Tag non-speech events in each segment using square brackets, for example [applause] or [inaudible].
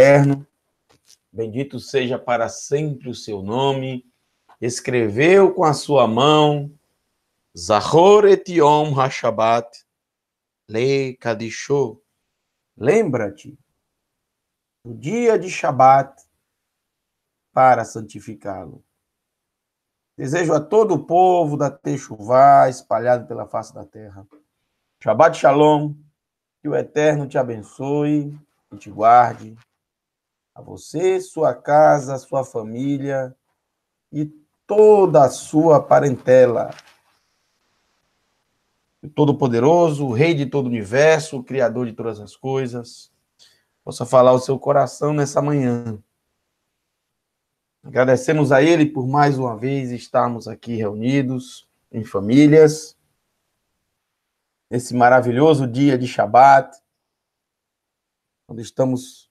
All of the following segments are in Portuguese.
eterno. Bendito seja para sempre o seu nome. Escreveu com a sua mão Zahor Etion Hashabat Le Kadishô. Lembra-te do dia de Shabat para santificá-lo. Desejo a todo o povo da Techuvá espalhado pela face da terra. Shabbat Shalom. Que o Eterno te abençoe e te guarde a você, sua casa, sua família e toda a sua parentela. O Todo-Poderoso, o Rei de todo o universo, o Criador de todas as coisas, possa falar o seu coração nessa manhã. Agradecemos a Ele por mais uma vez estarmos aqui reunidos em famílias, nesse maravilhoso dia de Shabat, quando estamos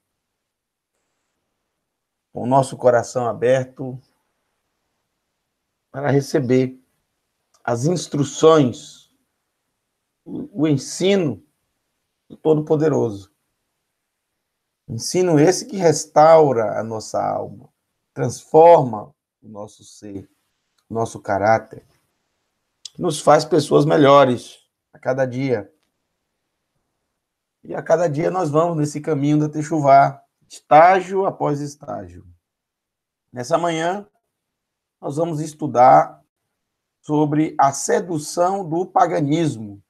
com o nosso coração aberto para receber as instruções, o, ensino do Todo-Poderoso. Ensino esse que restaura a nossa alma, transforma o nosso ser, o nosso caráter, nos faz pessoas melhores a cada dia. E a cada dia nós vamos nesse caminho da Techuvá, estágio após estágio. Nessa manhã, nós vamos estudar sobre a sedução do paganismo.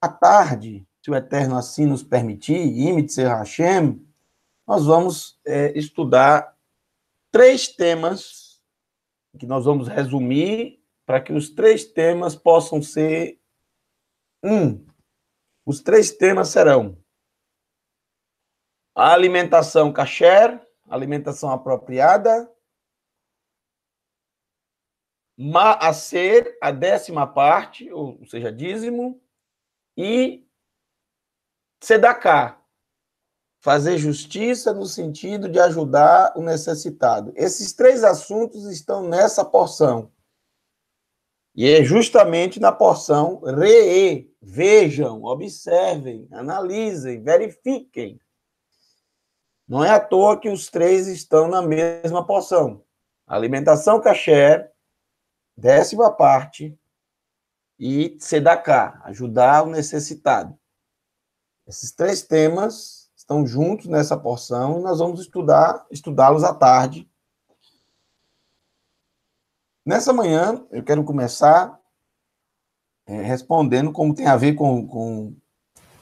À tarde, se o Eterno assim nos permitir, Imitzer Hashem, nós vamos é, estudar três temas que nós vamos resumir para que os três temas possam ser um. Os três temas serão a alimentação kasher, alimentação apropriada. Maaser, a décima parte, ou seja, dízimo. E sedaká, fazer justiça no sentido de ajudar o necessitado. Esses três assuntos estão nessa porção. E é justamente na porção re, vejam, observem, analisem, verifiquem. Não é à toa que os três estão na mesma porção. Alimentação caché, décima parte e sedaká, ajudar o necessitado. Esses três temas estão juntos nessa porção e nós vamos estudar, estudá-los à tarde. Nessa manhã, eu quero começar é, respondendo como tem a ver com, com,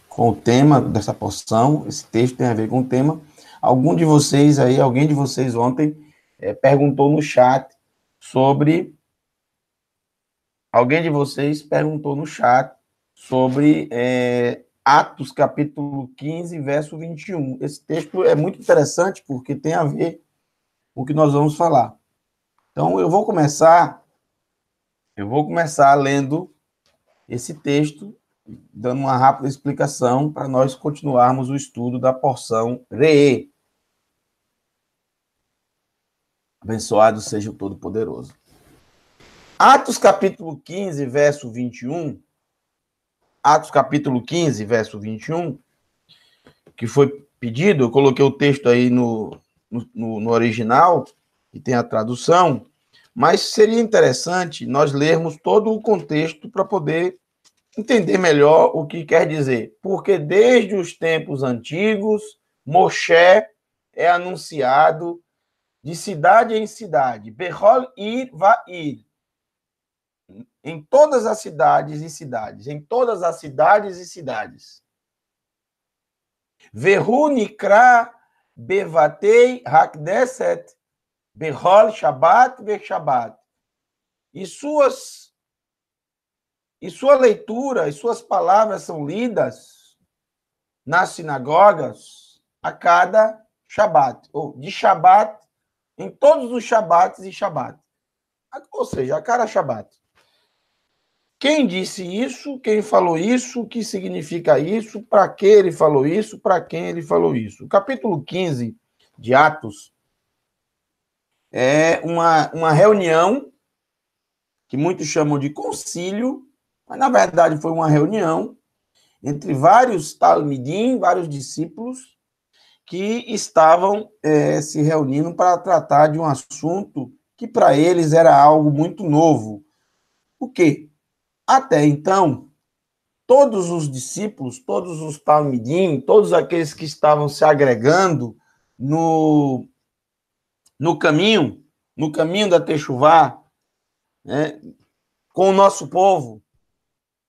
com o tema dessa porção, esse texto tem a ver com o tema, Algum de vocês aí, alguém de vocês ontem é, perguntou no chat sobre. Alguém de vocês perguntou no chat sobre é, Atos capítulo 15, verso 21. Esse texto é muito interessante porque tem a ver com o que nós vamos falar. Então eu vou começar, eu vou começar lendo esse texto dando uma rápida explicação para nós continuarmos o estudo da porção Re. Abençoado seja o Todo-Poderoso. Atos capítulo 15, verso 21. Atos capítulo 15, verso 21, que foi pedido, eu coloquei o texto aí no, no, no original, e tem a tradução, mas seria interessante nós lermos todo o contexto para poder entender melhor o que quer dizer. Porque desde os tempos antigos, Moshe é anunciado de cidade em cidade. Berol ir, va ir. Em todas as cidades e cidades. Em todas as cidades e cidades. Verru bevatei hakdeset. Berol shabat ve shabat. E suas e sua leitura e suas palavras são lidas nas sinagogas a cada Shabat, ou de Shabat, em todos os Shabats e Shabat. Ou seja, a cada Shabat. Quem disse isso, quem falou isso, o que significa isso, para que ele falou isso, para quem ele falou isso. O capítulo 15 de Atos é uma, uma reunião que muitos chamam de concílio, mas, na verdade, foi uma reunião entre vários talmidim, vários discípulos, que estavam é, se reunindo para tratar de um assunto que para eles era algo muito novo. O que? Até então, todos os discípulos, todos os talmidim, todos aqueles que estavam se agregando no, no caminho, no caminho da Techuvá, né, com o nosso povo,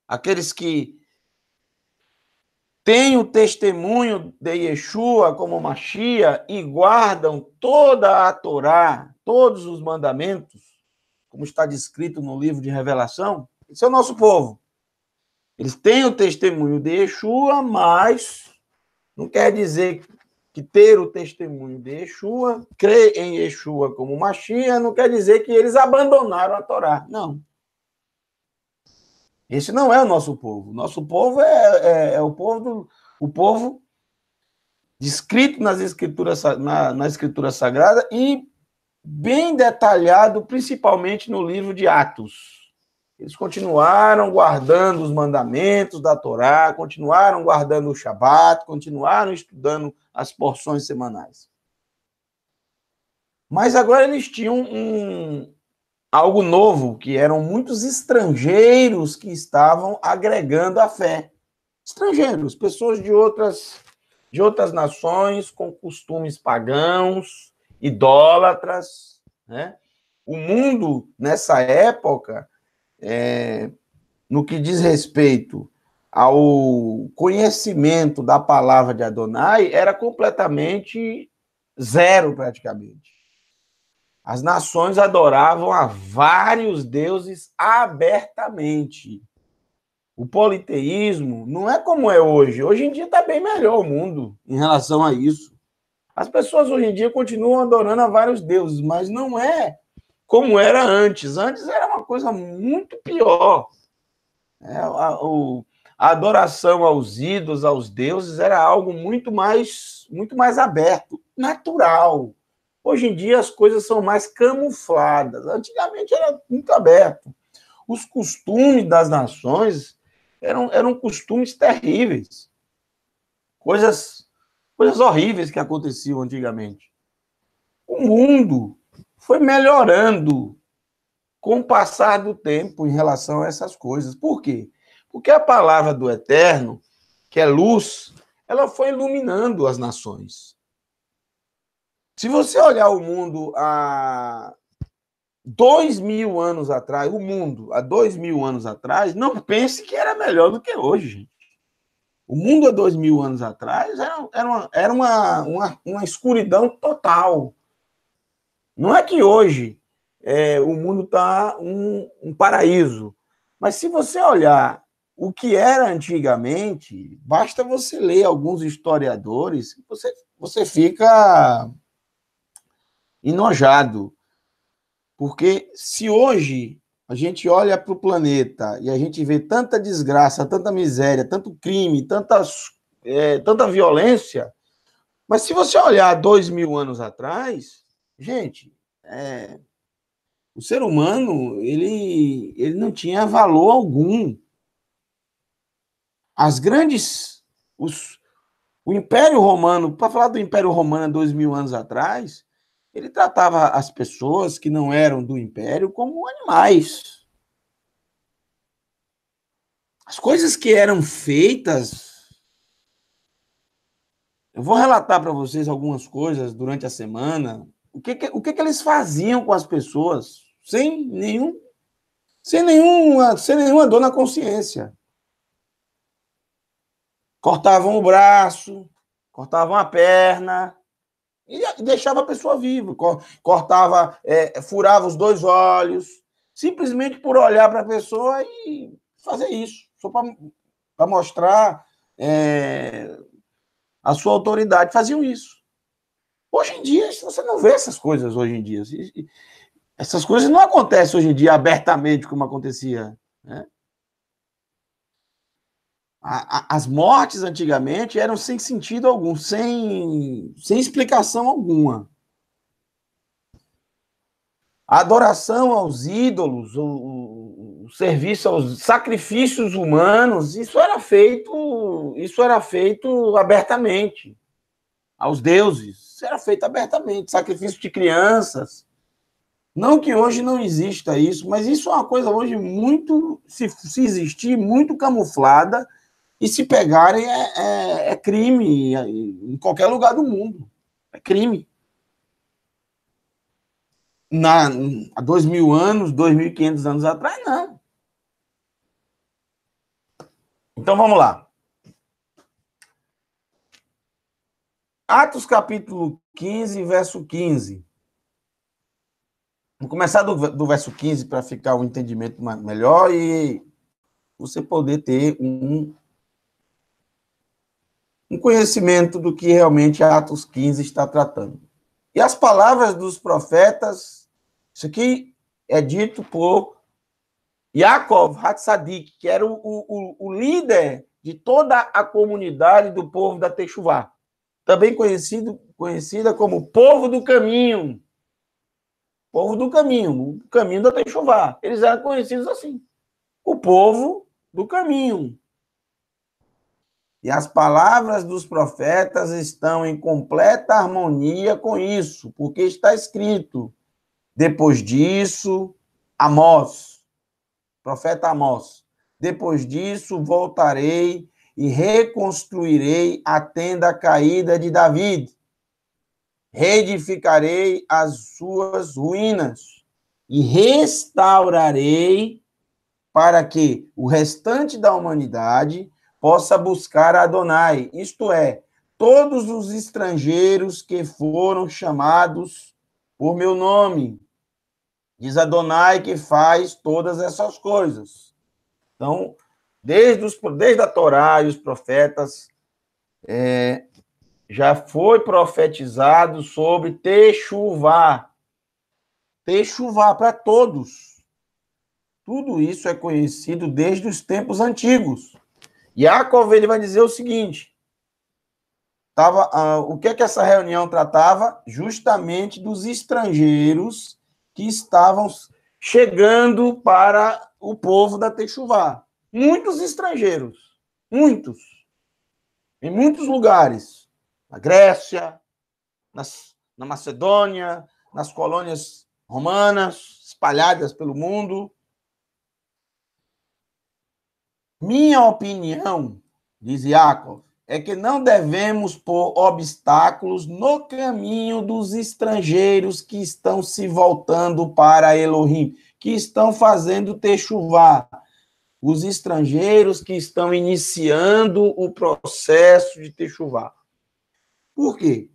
aqueles que têm o testemunho de Yeshua como Machia e guardam toda a Torá, todos os mandamentos, como está descrito no livro de Revelação, esse é o nosso povo. Eles têm o testemunho de Yeshua, mas não quer dizer que ter o testemunho de Yeshua, crer em Yeshua como Machia, não quer dizer que eles abandonaram a Torá. Não. Esse não é o nosso povo. Nosso povo é, é, é o povo do, o povo descrito nas escrituras na, na escritura sagrada e bem detalhado, principalmente no livro de Atos. Eles continuaram guardando os mandamentos da Torá, continuaram guardando o Shabat, continuaram estudando as porções semanais. Mas agora eles tinham um, algo novo, que eram muitos estrangeiros que estavam agregando a fé. Estrangeiros, pessoas de outras de outras nações com costumes pagãos, idólatras, né? O mundo nessa época, é, no que diz respeito ao conhecimento da palavra de Adonai, era completamente zero praticamente. As nações adoravam a vários deuses abertamente. O politeísmo não é como é hoje. Hoje em dia está bem melhor o mundo em relação a isso. As pessoas hoje em dia continuam adorando a vários deuses, mas não é como era antes. Antes era uma coisa muito pior. É, a, adoração aos ídolos, aos deuses, era algo muito mais, muito mais aberto, natural. Hoje em dia as coisas são mais camufladas. Antigamente era muito aberto. Os costumes das nações eram, eram costumes terríveis. Coisas, coisas horríveis que aconteciam antigamente. O mundo foi melhorando com o passar do tempo em relação a essas coisas. Por quê? Porque a palavra do eterno, que é luz, ela foi iluminando as nações. Se você olhar o mundo há dois mil anos atrás, o mundo há dois mil anos atrás, não pense que era melhor do que hoje, gente. O mundo há dois mil anos atrás era, era, uma, era uma, uma, uma escuridão total. Não é que hoje é, o mundo está um, um paraíso. Mas se você olhar o que era antigamente, basta você ler alguns historiadores, você, você fica enojado. Porque se hoje a gente olha para o planeta e a gente vê tanta desgraça, tanta miséria, tanto crime, tantas, é, tanta violência, mas se você olhar dois mil anos atrás, gente, é, o ser humano ele, ele não tinha valor algum. As grandes. Os, o Império Romano, para falar do Império Romano dois mil anos atrás, ele tratava as pessoas que não eram do império como animais. As coisas que eram feitas. Eu vou relatar para vocês algumas coisas durante a semana. O que, que o que, que eles faziam com as pessoas sem nenhum sem nenhuma, sem nenhuma dor na consciência. Cortavam o braço, cortavam a perna, e deixava a pessoa viva, cortava, é, furava os dois olhos, simplesmente por olhar para a pessoa e fazer isso, só para mostrar é, a sua autoridade. Faziam isso. Hoje em dia, você não vê essas coisas hoje em dia. Assim, essas coisas não acontecem hoje em dia abertamente como acontecia. Né? a, a, as mortes antigamente eram sem sentido algum, sem, sem explicação alguma. A adoração aos ídolos, o, o, o, serviço aos sacrifícios humanos, isso era feito, isso era feito abertamente aos deuses. Isso era feito abertamente, sacrifício de crianças. Não que hoje não exista isso, mas isso é uma coisa hoje muito, se, se existir, muito camuflada e se pegarem, é, é, é crime em qualquer lugar do mundo. É crime. Na, há dois mil anos, dois mil e quinhentos anos atrás, não. Então vamos lá. Atos capítulo 15, verso 15. Vou começar do, do verso 15 para ficar o um entendimento mais, melhor e você poder ter um um conhecimento do que realmente Atos 15 está tratando. E as palavras dos profetas, isso aqui é dito por Yaakov Hatzadik, que era o, o, o líder de toda a comunidade do povo da Techuvá, também conhecido, conhecida como povo do caminho. Povo do caminho, o caminho da Techuvá. Eles eram conhecidos assim. O povo do caminho. E as palavras dos profetas estão em completa harmonia com isso, porque está escrito. Depois disso, Amós, profeta Amós, depois disso voltarei e reconstruirei a tenda caída de David. Reedificarei as suas ruínas e restaurarei para que o restante da humanidade possa buscar Adonai, isto é, todos os estrangeiros que foram chamados por meu nome. Diz Adonai que faz todas essas coisas. Então, desde, os, desde a Torá e os profetas, é, já foi profetizado sobre ter chuva. Ter chuva para todos. Tudo isso é conhecido desde os tempos antigos. Yakov ele vai dizer o seguinte: tava, ah, o que é que essa reunião tratava? Justamente dos estrangeiros que estavam chegando para o povo da Techuvá. Muitos estrangeiros, muitos, em muitos lugares, na Grécia, nas, na Macedônia, nas colônias romanas, espalhadas pelo mundo. Minha opinião, diz Yakov, é que não devemos pôr obstáculos no caminho dos estrangeiros que estão se voltando para Elohim, que estão fazendo chuva. os estrangeiros que estão iniciando o processo de chuva. Por quê?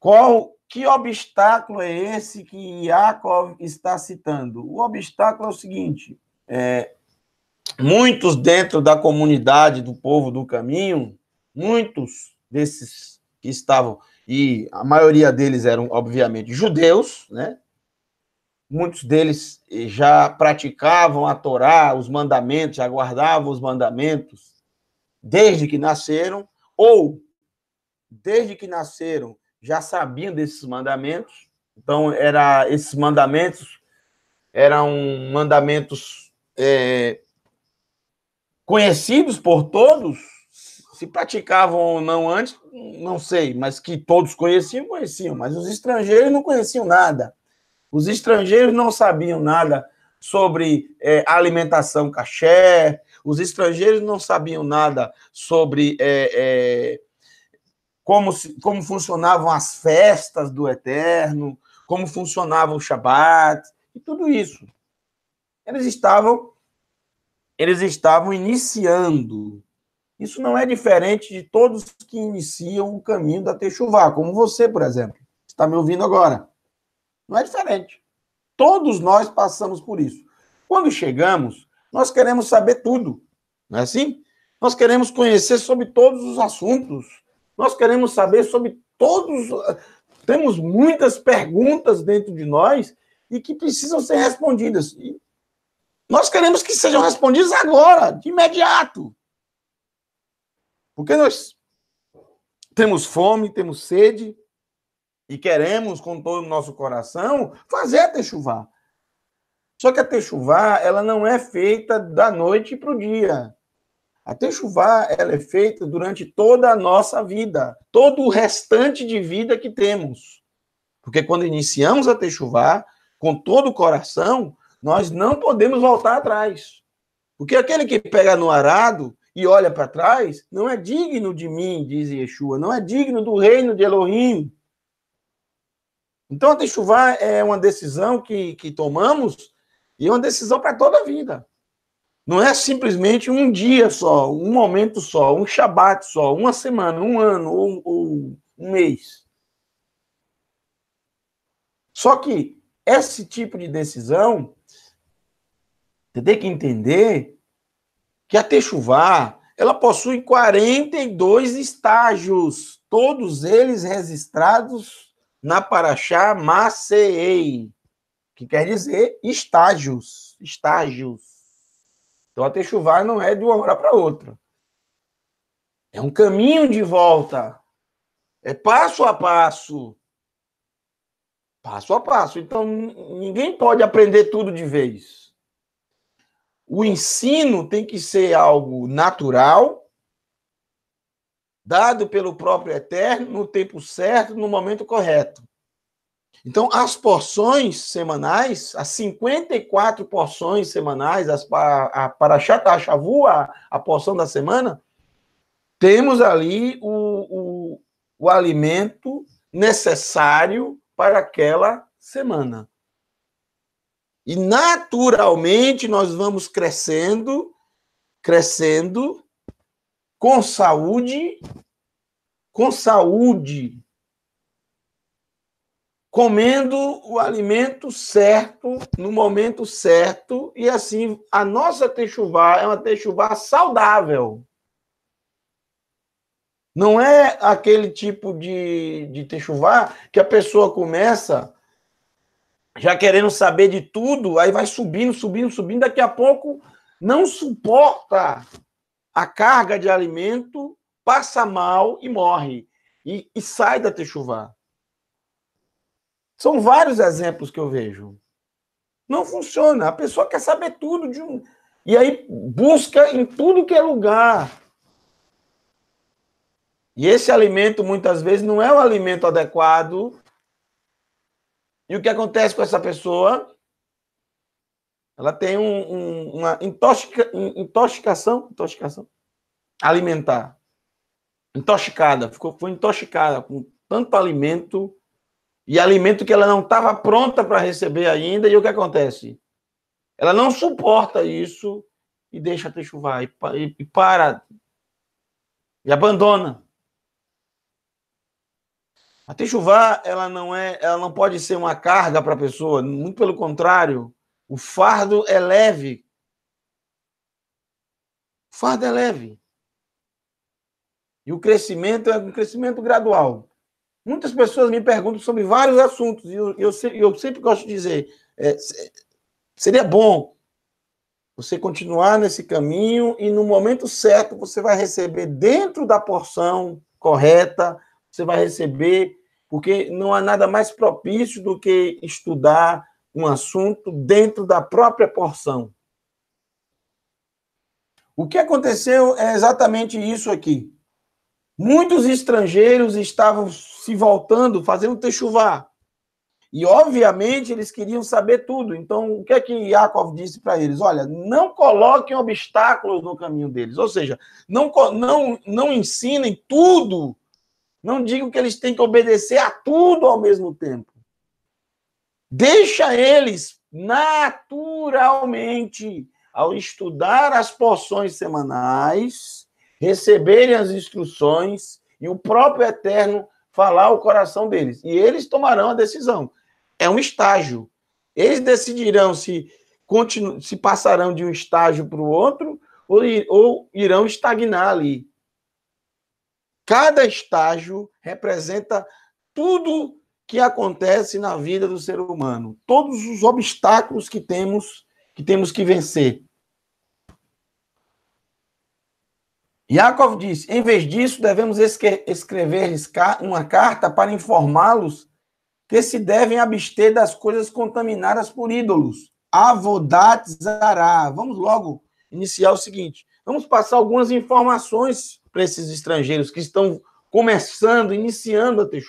Qual que obstáculo é esse que Yakov está citando? O obstáculo é o seguinte: é, muitos dentro da comunidade do povo do caminho, muitos desses que estavam, e a maioria deles eram, obviamente, judeus, né? Muitos deles já praticavam a Torá, os mandamentos, já guardavam os mandamentos desde que nasceram, ou desde que nasceram já sabiam desses mandamentos. Então, era esses mandamentos eram mandamentos é, conhecidos por todos, se praticavam ou não antes, não sei, mas que todos conheciam, conheciam, mas os estrangeiros não conheciam nada. Os estrangeiros não sabiam nada sobre é, alimentação caché, os estrangeiros não sabiam nada sobre é, é, como, como funcionavam as festas do Eterno, como funcionava o Shabat, e tudo isso. Eles estavam eles estavam iniciando. Isso não é diferente de todos que iniciam o caminho da Techuvá, como você, por exemplo, está me ouvindo agora. Não é diferente. Todos nós passamos por isso. Quando chegamos, nós queremos saber tudo, não é assim? Nós queremos conhecer sobre todos os assuntos. Nós queremos saber sobre todos. Temos muitas perguntas dentro de nós e que precisam ser respondidas. E nós queremos que sejam respondidos agora, de imediato. Porque nós temos fome, temos sede e queremos com todo o nosso coração fazer a techuvá. Só que a techuvá, ela não é feita da noite para o dia. A techuvá, ela é feita durante toda a nossa vida, todo o restante de vida que temos. Porque quando iniciamos a techuvá, com todo o coração, nós não podemos voltar atrás. Porque aquele que pega no arado e olha para trás, não é digno de mim, diz Yeshua, não é digno do reino de Elohim. Então, a Techuvá é uma decisão que, que tomamos e é uma decisão para toda a vida. Não é simplesmente um dia só, um momento só, um shabat só, uma semana, um ano ou, ou um mês. Só que esse tipo de decisão você tem que entender que a Techuvá, ela possui 42 estágios, todos eles registrados na Paraxá Macei, que quer dizer estágios, estágios. Então a Techuvá não é de uma hora para outra. É um caminho de volta. É passo a passo. Passo a passo. Então ninguém pode aprender tudo de vez o ensino tem que ser algo natural, dado pelo próprio Eterno, no tempo certo, no momento correto. Então, as porções semanais, as 54 porções semanais, as, a, a, para Chata a porção da semana, temos ali o, o, o alimento necessário para aquela semana. E naturalmente nós vamos crescendo, crescendo com saúde, com saúde, comendo o alimento certo, no momento certo, e assim a nossa techuvá é uma techuvá saudável. Não é aquele tipo de, de techuvá que a pessoa começa já querendo saber de tudo, aí vai subindo, subindo, subindo, daqui a pouco não suporta a carga de alimento, passa mal e morre. E, e sai da Techuvá. São vários exemplos que eu vejo. Não funciona. A pessoa quer saber tudo de um. E aí busca em tudo que é lugar. E esse alimento, muitas vezes, não é o alimento adequado e o que acontece com essa pessoa? Ela tem um, um, uma intoxica, intoxicação, intoxicação alimentar. Intoxicada, ficou, foi intoxicada com tanto alimento e alimento que ela não estava pronta para receber ainda. E o que acontece? Ela não suporta isso e deixa a chuvar e, e para e abandona. A techuvá, ela não é, ela não pode ser uma carga para a pessoa, muito pelo contrário, o fardo é leve. O fardo é leve. E o crescimento é um crescimento gradual. Muitas pessoas me perguntam sobre vários assuntos, e eu, eu, eu sempre gosto de dizer: é, seria bom você continuar nesse caminho e no momento certo você vai receber dentro da porção correta você vai receber, porque não há nada mais propício do que estudar um assunto dentro da própria porção. O que aconteceu é exatamente isso aqui. Muitos estrangeiros estavam se voltando, fazendo techuvá. E, obviamente, eles queriam saber tudo. Então, o que é que Yakov disse para eles? Olha, não coloquem obstáculos no caminho deles. Ou seja, não, não, não ensinem tudo não digo que eles têm que obedecer a tudo ao mesmo tempo. Deixa eles naturalmente, ao estudar as porções semanais, receberem as instruções e o próprio Eterno falar o coração deles. E eles tomarão a decisão. É um estágio. Eles decidirão se, se passarão de um estágio para o outro ou, ou irão estagnar ali. Cada estágio representa tudo que acontece na vida do ser humano, todos os obstáculos que temos que temos que vencer. Yakov diz: em vez disso, devemos escrever uma carta para informá-los que se devem abster das coisas contaminadas por ídolos. Avodat Zará. Vamos logo iniciar o seguinte. Vamos passar algumas informações para esses estrangeiros que estão começando, iniciando a ter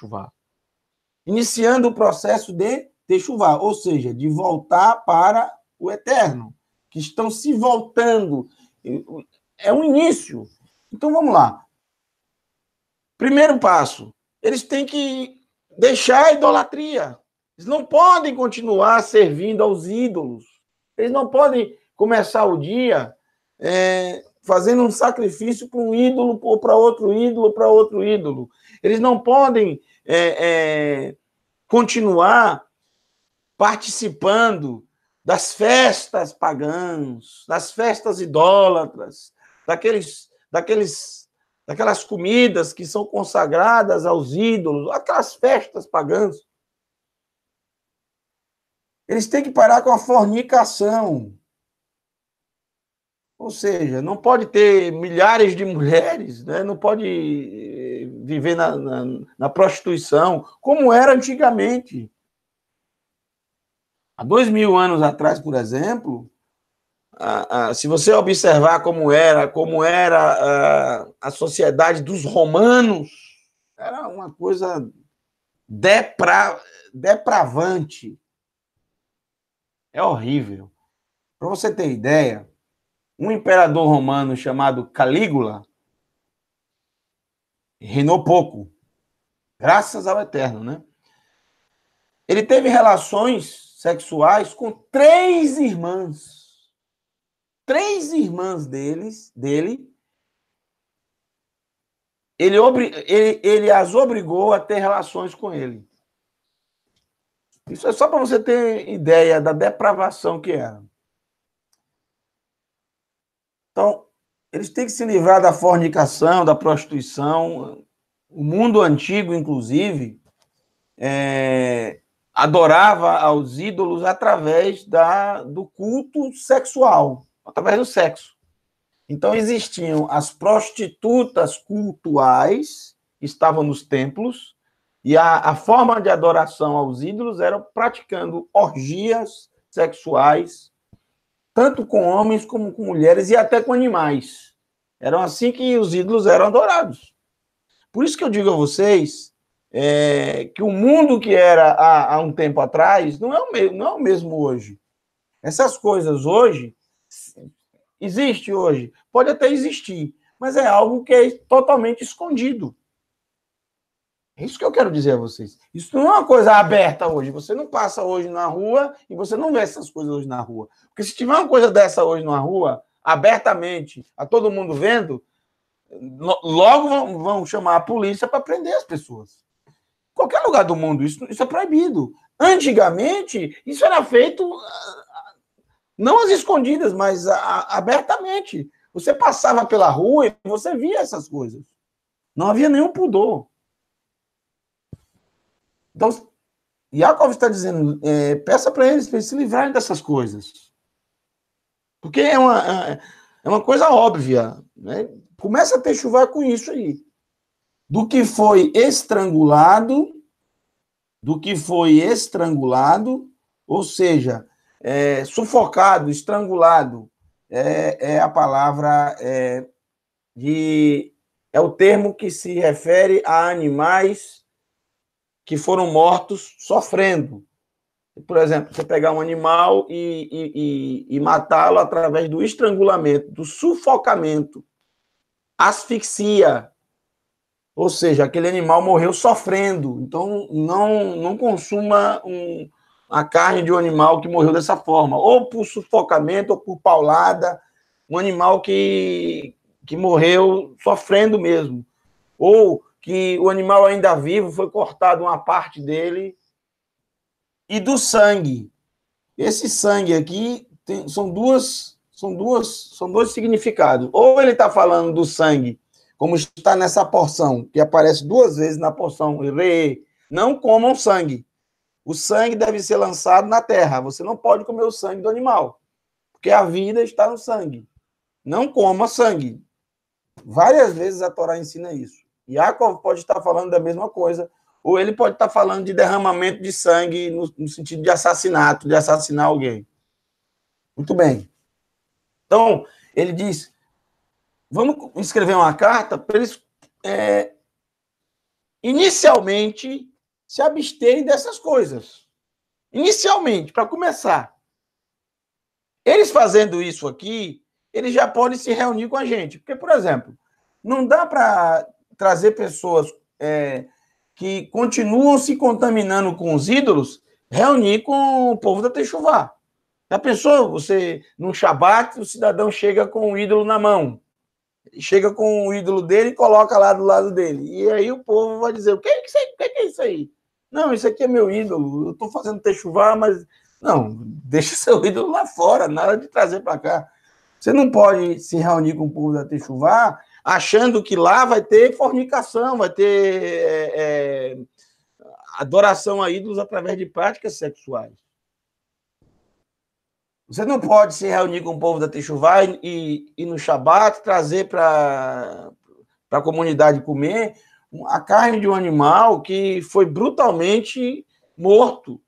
iniciando o processo de ter ou seja, de voltar para o eterno, que estão se voltando. É um início. Então vamos lá. Primeiro passo, eles têm que deixar a idolatria. Eles não podem continuar servindo aos ídolos. Eles não podem começar o dia é, fazendo um sacrifício para um ídolo, ou para outro ídolo, para outro ídolo. Eles não podem é, é, continuar participando das festas pagãs, das festas idólatras, daqueles, daqueles, daquelas comidas que são consagradas aos ídolos, aquelas festas pagãs. Eles têm que parar com a fornicação. Ou seja, não pode ter milhares de mulheres, né? não pode eh, viver na, na, na prostituição, como era antigamente. Há dois mil anos atrás, por exemplo, se você observar como era, como era a sociedade dos romanos, era uma coisa depra, depravante. É horrível. Para você ter ideia, um imperador romano chamado Calígula reinou pouco, graças ao Eterno, né? Ele teve relações sexuais com três irmãs. Três irmãs deles, dele. Ele, ele, ele as obrigou a ter relações com ele. Isso é só para você ter ideia da depravação que era. Então, eles têm que se livrar da fornicação, da prostituição. O mundo antigo, inclusive, é, adorava aos ídolos através da, do culto sexual, através do sexo. Então, existiam as prostitutas cultuais, que estavam nos templos, e a, a forma de adoração aos ídolos era praticando orgias sexuais tanto com homens como com mulheres e até com animais. Eram assim que os ídolos eram adorados. Por isso que eu digo a vocês é, que o mundo que era há, há um tempo atrás não é, o mesmo, não é o mesmo hoje. Essas coisas hoje existe hoje, pode até existir, mas é algo que é totalmente escondido. É isso que eu quero dizer a vocês. Isso não é uma coisa aberta hoje. Você não passa hoje na rua e você não vê essas coisas hoje na rua. Porque se tiver uma coisa dessa hoje na rua, abertamente, a todo mundo vendo, logo vão, vão chamar a polícia para prender as pessoas. qualquer lugar do mundo, isso, isso é proibido. Antigamente, isso era feito ah, ah, não às escondidas, mas a, ah, a, abertamente. Você passava pela rua e você via essas coisas. Não havia nenhum pudor. Então, Yaakov está dizendo: é, peça para eles, eles se livrarem dessas coisas. Porque é uma, é, é uma coisa óbvia. Né? Começa a ter chuva com isso aí. Do que foi estrangulado, do que foi estrangulado, ou seja, é, sufocado, estrangulado, é, é a palavra é, de. É o termo que se refere a animais que foram mortos sofrendo. Por exemplo, você pegar um animal e, e, e, e matá-lo através do estrangulamento, do sufocamento, asfixia. Ou seja, aquele animal morreu sofrendo. Então, não, não consuma um, a carne de um animal que morreu dessa forma, ou por sufocamento, ou por paulada. Um animal que, que morreu sofrendo mesmo. Ou que o animal ainda vivo foi cortado uma parte dele e do sangue. Esse sangue aqui tem, são duas são duas são dois significados. Ou ele está falando do sangue como está nessa porção que aparece duas vezes na porção re, não comam sangue. O sangue deve ser lançado na terra. Você não pode comer o sangue do animal, porque a vida está no sangue. Não coma sangue. Várias vezes a Torá ensina isso. Yakov pode estar falando da mesma coisa, ou ele pode estar falando de derramamento de sangue no, no sentido de assassinato, de assassinar alguém. Muito bem. Então, ele diz: vamos escrever uma carta para eles é, inicialmente se absterem dessas coisas. Inicialmente, para começar. Eles fazendo isso aqui, eles já podem se reunir com a gente. Porque, por exemplo, não dá para trazer pessoas é, que continuam se contaminando com os ídolos, reunir com o povo da Techuvá. Já pensou? Você, num Shabat, o cidadão chega com o ídolo na mão. Chega com o ídolo dele e coloca lá do lado dele. E aí o povo vai dizer: o que é isso aí? É que é isso aí? Não, isso aqui é meu ídolo. Eu estou fazendo Techuvá, mas. Não, deixa [laughs] seu ídolo lá fora, nada de trazer para cá. Você não pode se reunir com o povo da Techuvá achando que lá vai ter fornicação, vai ter é, é, adoração a ídolos através de práticas sexuais. Você não pode se reunir com o povo da Techuvá e, e no Shabat trazer para a comunidade comer a carne de um animal que foi brutalmente morto,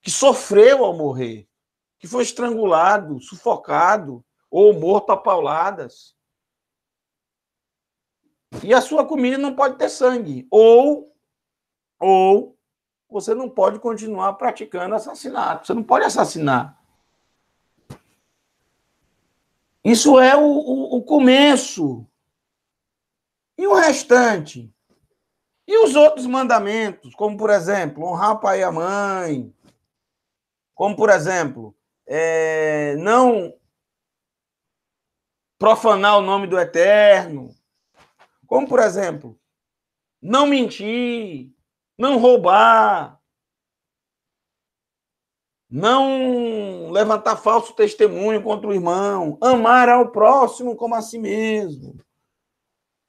que sofreu ao morrer, que foi estrangulado, sufocado ou morto a pauladas. E a sua comida não pode ter sangue. Ou, ou você não pode continuar praticando assassinato. Você não pode assassinar. Isso é o, o, o começo. E o restante? E os outros mandamentos, como por exemplo, honrar pai e a mãe, como por exemplo, é, não profanar o nome do Eterno, como, por exemplo, não mentir, não roubar, não levantar falso testemunho contra o irmão, amar ao próximo como a si mesmo,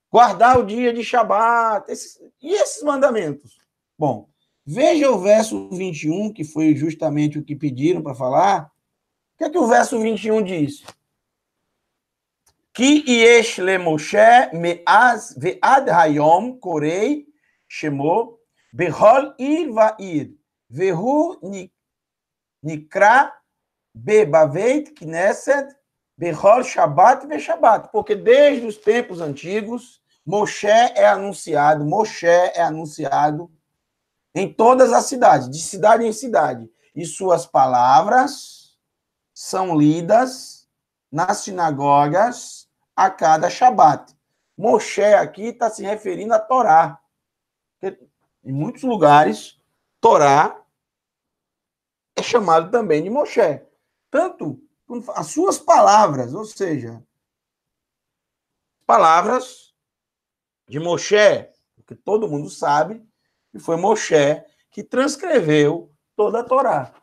guardar o dia de Shabat. Esses, e esses mandamentos? Bom, veja o verso 21, que foi justamente o que pediram para falar. O que é que o verso 21 diz? Ki yesh le Moshe me'az ve'ad hayom korei shemo behol ir va'ir vehu nikra bebaveit knesset behol shabat ve'shabat. Porque desde os tempos antigos, Moshe é anunciado, Moshe é anunciado em todas as cidades, de cidade em cidade. E suas palavras são lidas nas sinagogas a cada Shabat. Moshe aqui está se referindo a Torá. Em muitos lugares, Torá é chamado também de Moshe. Tanto as suas palavras, ou seja, palavras de Moshe, que todo mundo sabe, que foi Moshe que transcreveu toda a Torá.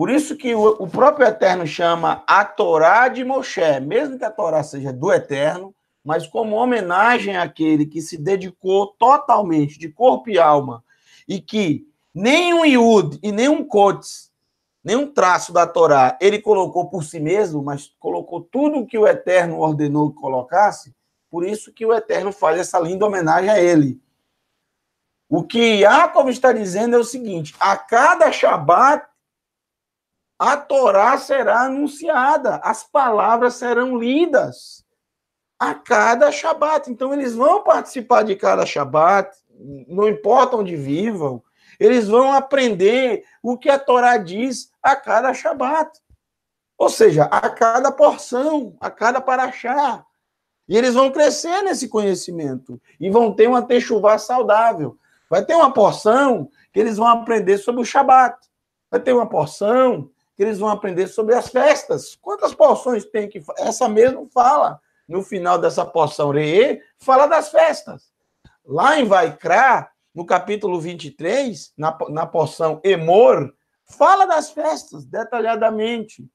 Por isso que o, o próprio Eterno chama a Torá de Moshe, mesmo que a Torá seja do Eterno, mas como homenagem àquele que se dedicou totalmente, de corpo e alma, e que nem um Yud e nem um Kotz, nem um traço da Torá, ele colocou por si mesmo, mas colocou tudo o que o Eterno ordenou que colocasse, por isso que o Eterno faz essa linda homenagem a ele. O que Jacob está dizendo é o seguinte: a cada Shabat a Torá será anunciada, as palavras serão lidas a cada Shabat. Então, eles vão participar de cada Shabat, não importa onde vivam, eles vão aprender o que a Torá diz a cada Shabat. Ou seja, a cada porção, a cada paraxá. E eles vão crescer nesse conhecimento e vão ter uma techuvá saudável. Vai ter uma porção que eles vão aprender sobre o Shabat. Vai ter uma porção que eles vão aprender sobre as festas. Quantas porções tem que. Essa mesmo fala, no final dessa porção Reê, fala das festas. Lá em Vaikra, no capítulo 23, na, na porção Emor, fala das festas detalhadamente.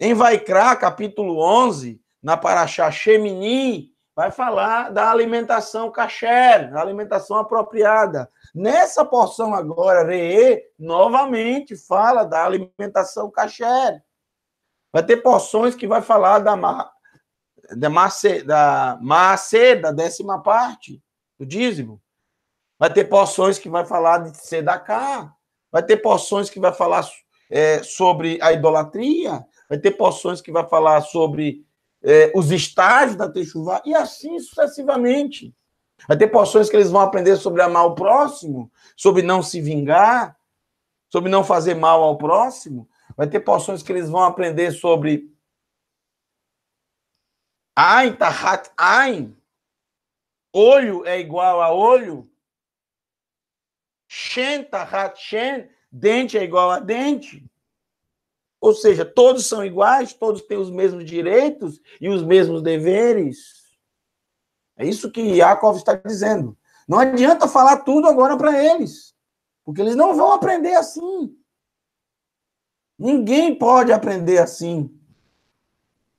Em Vaikra, capítulo 11, na Paraxá Shemini, vai falar da alimentação caché, da alimentação apropriada. Nessa porção agora, Reê, novamente fala da alimentação caché. Vai ter porções que vai falar da, ma, da, mace, da da décima parte, do dízimo. Vai ter porções que vai falar de sedaká. Vai ter porções que vai falar é, sobre a idolatria. Vai ter porções que vai falar sobre é, os estágios da Techuvá, e assim sucessivamente. Vai ter porções que eles vão aprender sobre amar o próximo, sobre não se vingar, sobre não fazer mal ao próximo. Vai ter porções que eles vão aprender sobre Ain, Tahat, Ain. Olho é igual a olho. Shen, Tahat, Shen. Dente é igual a dente. Ou seja, todos são iguais, todos têm os mesmos direitos e os mesmos deveres. É isso que Yakov está dizendo. Não adianta falar tudo agora para eles, porque eles não vão aprender assim. Ninguém pode aprender assim.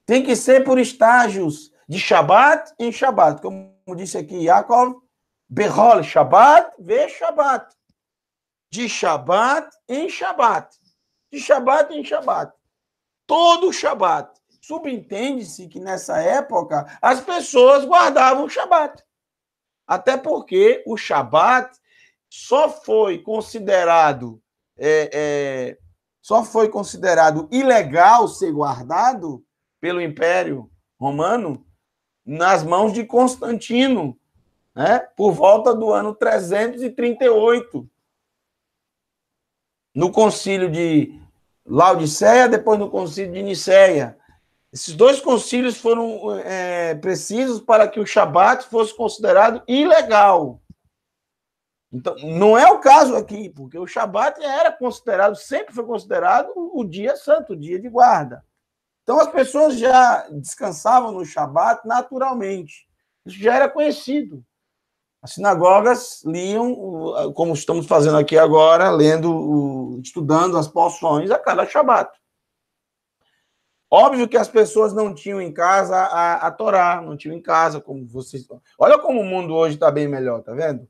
Tem que ser por estágios, de Shabat em Shabat. Como disse aqui Yakov, Berol Shabat, vê Shabat. De Shabat em Shabat de Shabat em Shabat. Todo Shabat. Subentende-se que nessa época as pessoas guardavam o Shabat. Até porque o Shabat só foi considerado é, é, só foi considerado ilegal ser guardado pelo Império Romano nas mãos de Constantino, né? por volta do ano 338, no concílio de Laodiceia, depois no concílio de Nicéia. Esses dois concílios foram é, precisos para que o Shabat fosse considerado ilegal. Então, não é o caso aqui, porque o Shabat era considerado, sempre foi considerado o dia santo, o dia de guarda. Então, as pessoas já descansavam no Shabat naturalmente. Isso já era conhecido. As sinagogas liam, como estamos fazendo aqui agora, lendo, estudando as porções a cada Shabat. Óbvio que as pessoas não tinham em casa a, a Torá, não tinham em casa, como vocês. Olha como o mundo hoje está bem melhor, tá vendo?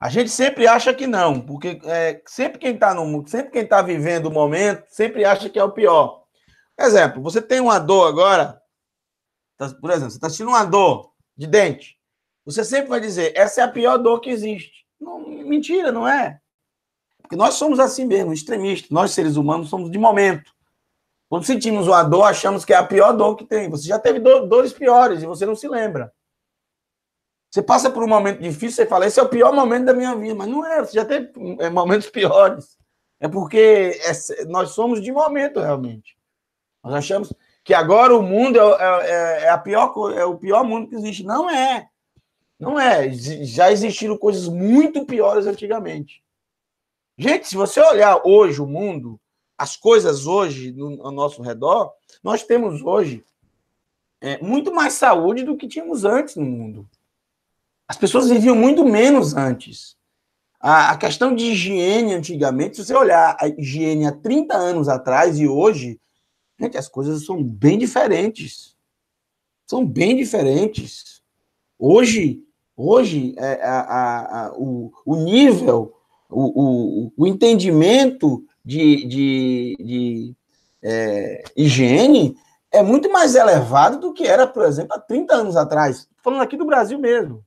A gente sempre acha que não, porque é, sempre quem está no mundo, sempre quem está vivendo o momento, sempre acha que é o pior. Exemplo, você tem uma dor agora, Tá, por exemplo, você está sentindo uma dor de dente. Você sempre vai dizer, essa é a pior dor que existe. Não, mentira, não é. Porque nós somos assim mesmo, extremistas. Nós, seres humanos, somos de momento. Quando sentimos uma dor, achamos que é a pior dor que tem. Você já teve do, dores piores e você não se lembra. Você passa por um momento difícil, e fala, esse é o pior momento da minha vida. Mas não é, você já teve é, momentos piores. É porque é, nós somos de momento, realmente. Nós achamos que agora o mundo é, é, é, é, a pior, é o pior mundo que existe. Não é. Não é. Já existiram coisas muito piores antigamente. Gente, se você olhar hoje o mundo, as coisas hoje no, ao nosso redor, nós temos hoje é, muito mais saúde do que tínhamos antes no mundo. As pessoas viviam muito menos antes. A, a questão de higiene antigamente, se você olhar a higiene há 30 anos atrás e hoje, Gente, é as coisas são bem diferentes. São bem diferentes. Hoje, hoje é, a, a, a, o, o nível, o, o, o entendimento de, de, de é, higiene é muito mais elevado do que era, por exemplo, há 30 anos atrás. Falando aqui do Brasil mesmo.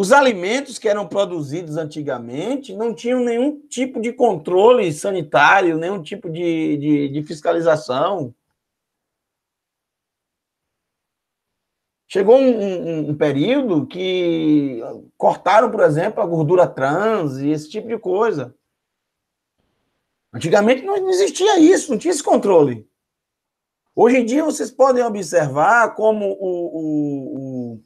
Os alimentos que eram produzidos antigamente não tinham nenhum tipo de controle sanitário, nenhum tipo de, de, de fiscalização. Chegou um, um, um, período que cortaram, por exemplo, a gordura trans e esse tipo de coisa. Antigamente não existia isso, não tinha esse controle. Hoje em dia vocês podem observar como o, o, o,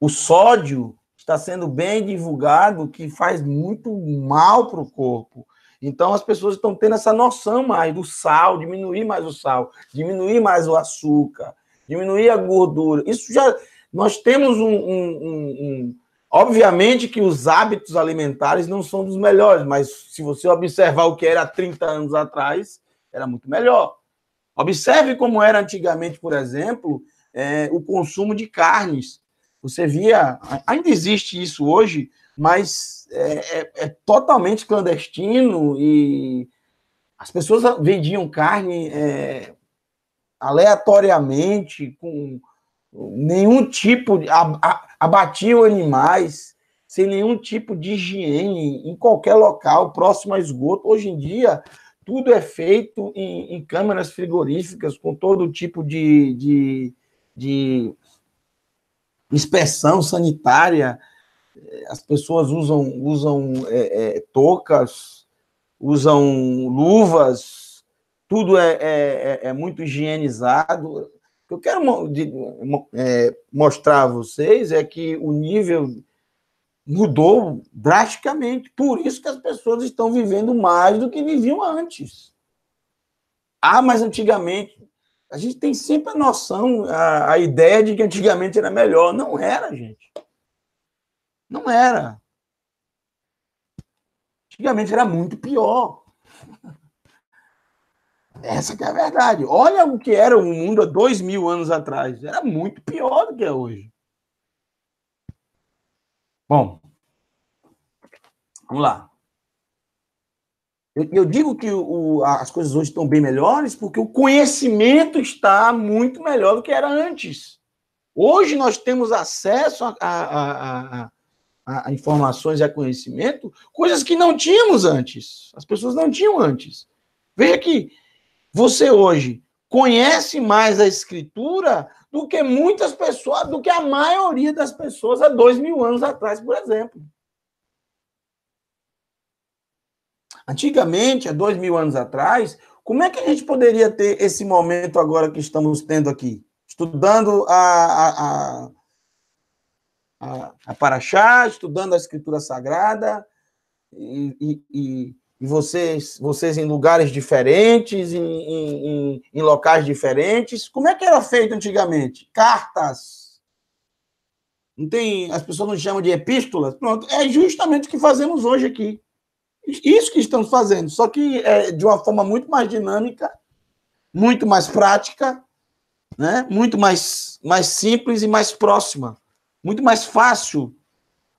o sódio está sendo bem divulgado que faz muito mal para o corpo. Então as pessoas estão tendo essa noção mais do sal, diminuir mais o sal, diminuir mais o açúcar, diminuir a gordura. Isso já nós temos um, um, um, um Obviamente que os hábitos alimentares não são dos melhores, mas se você observar o que era 30 anos atrás, era muito melhor. Observe como era antigamente, por exemplo, é, o consumo de carnes. Você via, ainda existe isso hoje, mas é, é, é totalmente clandestino e as pessoas vendiam carne é, aleatoriamente, com nenhum tipo de. abatiam animais, sem nenhum tipo de higiene, em qualquer local, próximo a esgoto. Hoje em dia, tudo é feito em, em câmeras frigoríficas, com todo tipo de, de, de inspeção sanitária, eh, as pessoas usam, usam é, é, toucas, usam luvas, tudo é, é, é, é muito higienizado. O que eu quero mostrar a vocês é que o nível mudou drasticamente. Por isso que as pessoas estão vivendo mais do que viviam antes. Ah, mas antigamente a gente tem sempre a noção, a, a ideia de que antigamente era melhor. Não era, gente. Não era. Antigamente era muito pior. Essa é a verdade. Olha o que era o mundo há dois mil anos atrás. Era muito pior do que é hoje. Bom, vamos lá. Eu, eu digo que o, as coisas hoje estão bem melhores porque o conhecimento está muito melhor do que era antes. Hoje nós temos acesso a, a, a, a informações e a conhecimento, coisas que não tínhamos antes. As pessoas não tinham antes. Veja que você hoje conhece mais a escritura do que muitas pessoas, do que a maioria das pessoas há dois mil anos atrás, por exemplo. Antigamente, há dois mil anos atrás, como é que a gente poderia ter esse momento agora que estamos tendo aqui? Estudando a, a, a, a Paraxá, estudando a Escritura Sagrada, e, e, e, vocês, vocês em lugares diferentes, em, em, em locais diferentes. Como é que era feito antigamente? Cartas. Não tem, as pessoas não chamam de epístolas. Pronto, é justamente o que fazemos hoje aqui. Isso que estamos fazendo, só que é de uma forma muito mais dinâmica, muito mais prática, né? muito mais, mais simples e mais próxima, muito mais fácil.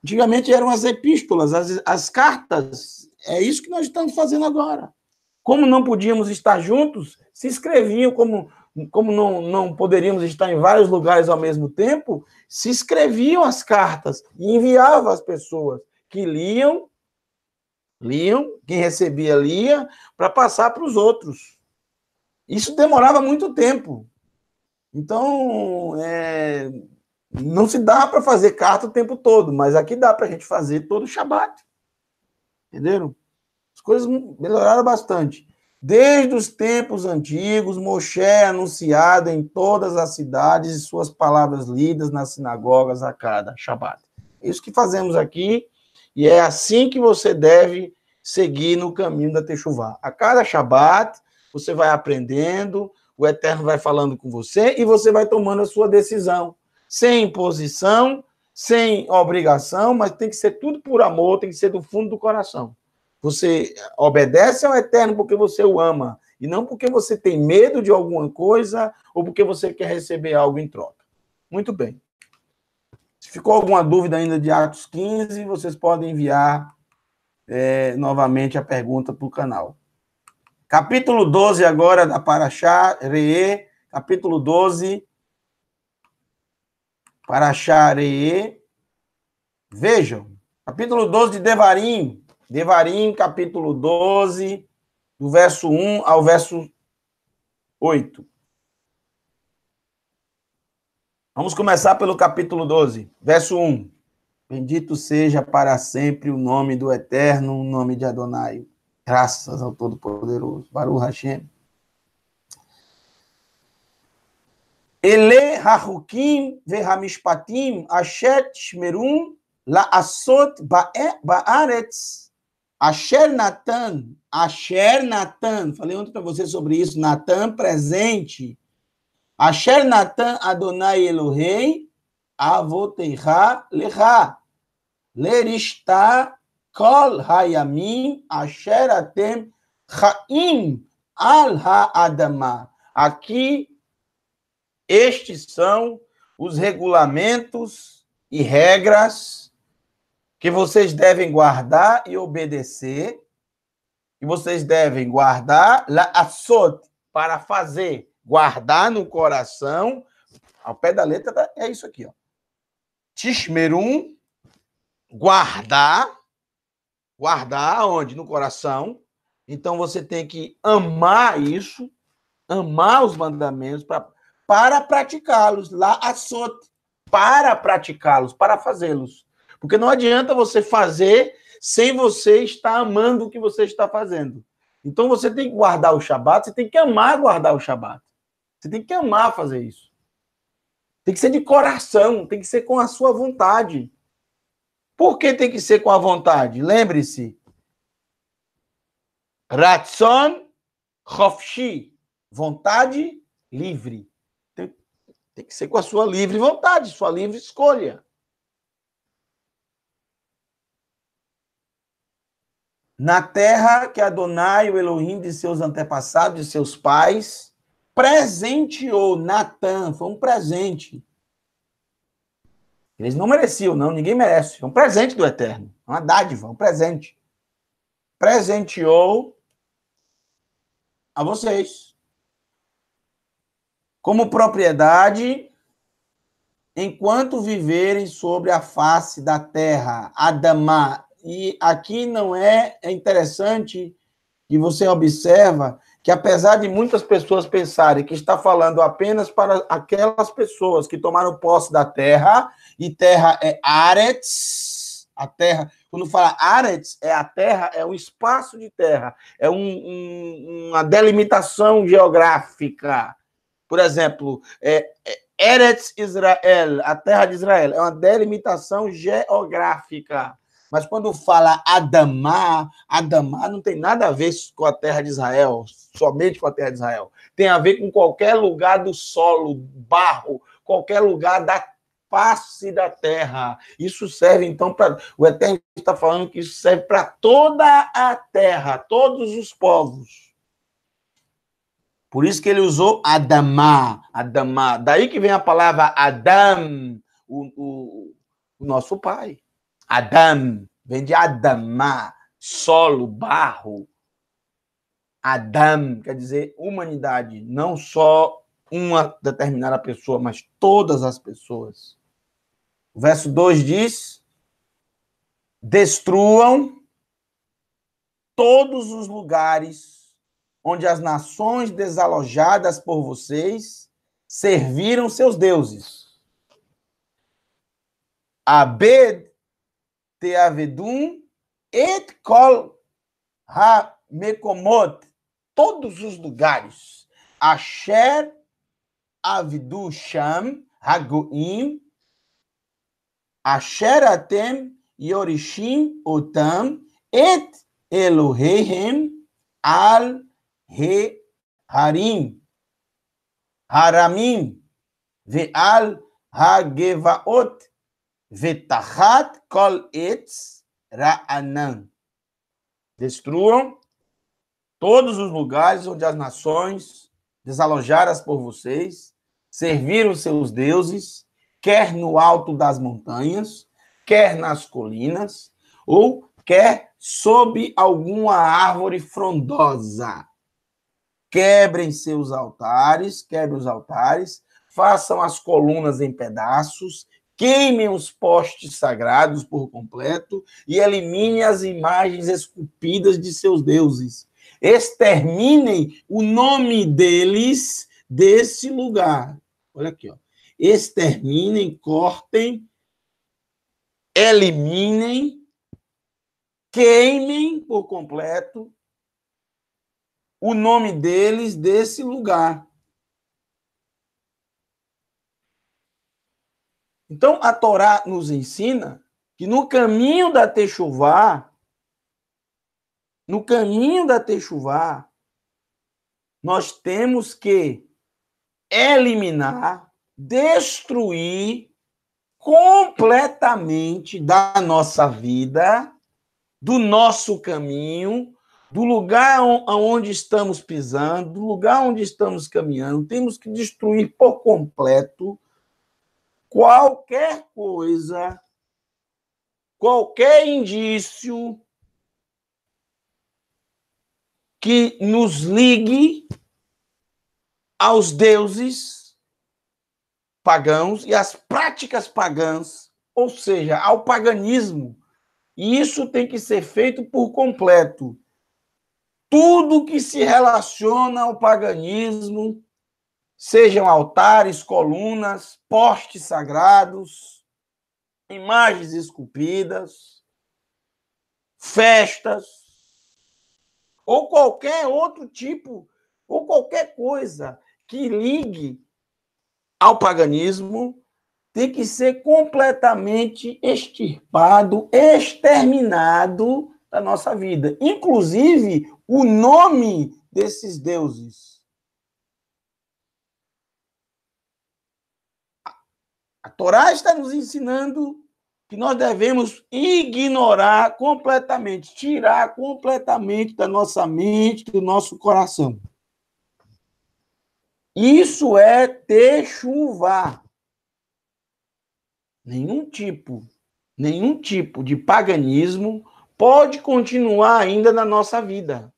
Antigamente eram as epístolas, as, as cartas. É isso que nós estamos fazendo agora. Como não podíamos estar juntos, se escreviam como como não, não poderíamos estar em vários lugares ao mesmo tempo, se escreviam as cartas e enviavam às pessoas que liam Liam, quem recebia lia, para passar para os outros. Isso demorava muito tempo. Então, é, não se dá para fazer carta o tempo todo, mas aqui dá para a gente fazer todo o Shabat. Entenderam? As coisas melhoraram bastante. Desde os tempos antigos, Moshe é anunciado em todas as cidades e suas palavras lidas nas sinagogas a cada Shabat. É isso que fazemos aqui e é assim que você deve seguir no caminho da Techuvá. A cada Shabat, você vai aprendendo, o Eterno vai falando com você e você vai tomando a sua decisão. Sem imposição, sem obrigação, mas tem que ser tudo por amor, tem que ser do fundo do coração. Você obedece ao Eterno porque você o ama e não porque você tem medo de alguma coisa ou porque você quer receber algo em troca. Muito bem. Se ficou alguma dúvida ainda de Atos 15, vocês podem enviar é, novamente a pergunta para o canal. Capítulo 12 agora da Paraxá, Reê, capítulo 12, Paraxá, Reê. Vejam, capítulo 12 de Devarim, Devarim, capítulo 12, do verso 1 ao verso 8. Vamos começar pelo capítulo 12, verso 1. Bendito seja para sempre o nome do Eterno, o nome de Adonai. Graças ao Todo-Poderoso. Baruch Hashem. Ele harukim vehamishpatim ashet shmerum laasot baaretz asher natan asher natan. Falei ontem para você sobre isso. Natan presente Asher Natan Adonai Elohei Avoteiha Lecha Lerista Kol Hayamim Asher Atem Chaim Al Ha'adama Aqui, estes são os regulamentos e regras que vocês devem guardar e obedecer, e vocês devem guardar la assot para fazer guardar no coração, ao pé da letra é isso aqui, ó. Tishmerum, guardar, guardar onde? No coração. Então você tem que amar isso, amar os mandamentos pra, para praticá-los, lá açote, para praticá-los, para fazê-los. Porque não adianta você fazer sem você estar amando o que você está fazendo. Então você tem que guardar o Shabat, você tem que amar guardar o Shabat. Você tem que amar fazer isso. Tem que ser de coração, tem que ser com a sua vontade. Por que tem que ser com a vontade? Lembre-se. Ratson Hofshi. Vontade livre. Tem, tem que ser com a sua livre vontade, sua livre escolha. Na terra que Adonai, o Elohim de seus antepassados, de seus pais, presenteou Natan, foi um presente. Eles não mereciam, não, ninguém merece. É um presente do Eterno, é uma dádiva, é um presente. Presenteou a vocês. Como propriedade, enquanto viverem sobre a face da terra, Adamá. E aqui não é, é interessante que você observa que apesar de muitas pessoas pensarem que está falando apenas para aquelas pessoas que tomaram posse da terra, e terra é Aretz, a terra, quando fala Aretz, é a terra, é um espaço de terra, é um, um, uma delimitação geográfica. Por exemplo, é, é Eretz Israel, a terra de Israel, é uma delimitação geográfica. Mas quando fala Adamá, Adamá não tem nada a ver com a terra de Israel, somente com a terra de Israel. Tem a ver com qualquer lugar do solo, barro, qualquer lugar da face da terra. Isso serve, então, para. O Eterno está falando que isso serve para toda a terra, todos os povos. Por isso que ele usou Adamá, Adamá. Daí que vem a palavra Adam, o, o, o nosso pai. Adam vem de Adamar solo, barro. Adam quer dizer humanidade, não só uma determinada pessoa, mas todas as pessoas. O verso 2 diz: Destruam todos os lugares onde as nações desalojadas por vocês serviram seus deuses. Abed teavedum et kol ha mekomot. Todos os lugares. Asher avdu sham hagoim. Asher atem yorishim otam et Elohehem al he harim. Haramim ve al hagevaot Vetahat kol etz ra'anan. Destruam todos os lugares onde as nações desalojadas por vocês serviram seus deuses, quer no alto das montanhas, quer nas colinas, ou quer sob alguma árvore frondosa. Quebrem seus altares, quebrem os altares, façam as colunas em pedaços queimem os postes sagrados por completo e eliminem as imagens esculpidas de seus deuses. Exterminem o nome deles desse lugar. Olha aqui, ó. Exterminem, cortem, eliminem, queimem por completo o nome deles desse lugar. Então, a Torá nos ensina que no caminho da Techuvá, no caminho da Techuvá, nós temos que eliminar, destruir completamente da nossa vida, do nosso caminho, do lugar onde estamos pisando, do lugar onde estamos caminhando. Temos que destruir por completo qualquer coisa, qualquer indício que nos ligue aos deuses pagãos e às práticas pagãs, ou seja, ao paganismo. E isso tem que ser feito por completo. Tudo que se relaciona ao paganismo sejam altares, colunas, postes sagrados, imagens esculpidas, festas, ou qualquer outro tipo, ou qualquer coisa que ligue ao paganismo, tem que ser completamente extirpado, exterminado da nossa vida. Inclusive, o nome desses deuses. A Torá está nos ensinando que nós devemos ignorar completamente, tirar completamente da nossa mente, do nosso coração. Isso é chuva. Nenhum tipo, nenhum tipo de paganismo pode continuar ainda na nossa vida.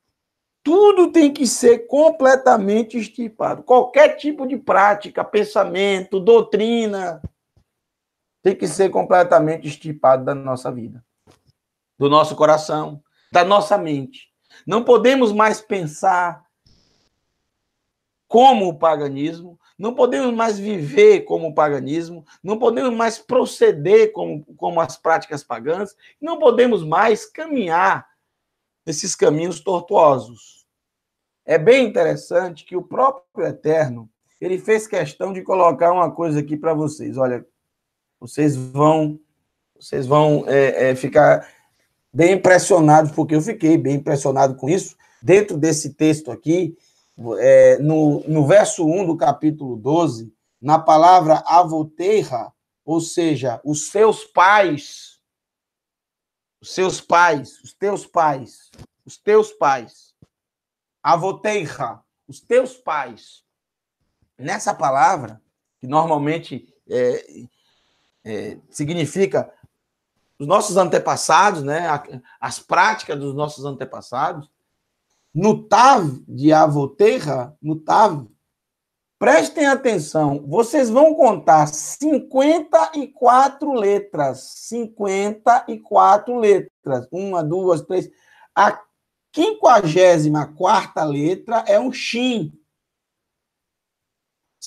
Tudo tem que ser completamente extirpado. Qualquer tipo de prática, pensamento, doutrina, tem que ser completamente extirpado da nossa vida, do nosso coração, da nossa mente. Não podemos mais pensar como o paganismo, não podemos mais viver como o paganismo, não podemos mais proceder como, como as práticas pagãs, não podemos mais caminhar nesses caminhos tortuosos. É bem interessante que o próprio Eterno, ele fez questão de colocar uma coisa aqui para vocês. Olha, vocês vão, vocês vão é, é, ficar bem impressionados, porque eu fiquei bem impressionado com isso. Dentro desse texto aqui, é, no, no verso 1 do capítulo 12, na palavra avoteira, ou seja, os seus pais, os seus pais, os teus pais, os teus pais, avoteira, os teus pais. Nessa palavra, que normalmente é, é, significa os nossos antepassados, né, as práticas dos nossos antepassados. No Tav de Avoterra, no Tav, prestem atenção, vocês vão contar 54 letras. 54 letras. Uma, duas, três. A 54 quarta letra é um Shin.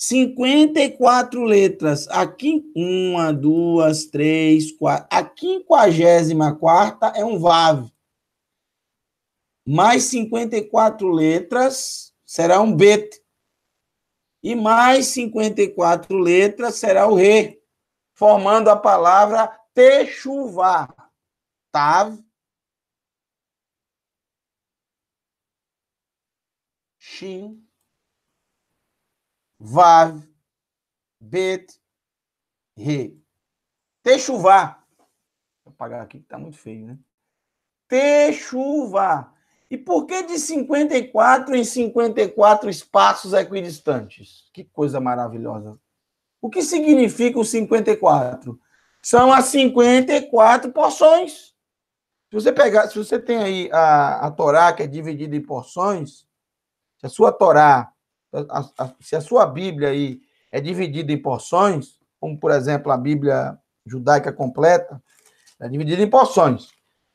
54 letras. Aqui, uma, duas, três, quatro. A quinquagésima quarta é um VAV. Mais 54 letras será um BET. E mais 54 letras será o RE, formando a palavra techuvá. Tá? Tav. Shin. Vav, Bet, Re. Techuvá. Vou apagar aqui que está muito feio, né? Techuvá. E por que de 54 em 54 espaços equidistantes? Que coisa maravilhosa. O que significa o 54? São as 54 porções. Se você pegar, se você tem aí a, a Torá, que é dividida em porções, se a sua Torá a, a, se a sua Bíblia aí é dividida em porções, como por exemplo a Bíblia judaica completa, é dividida em porções.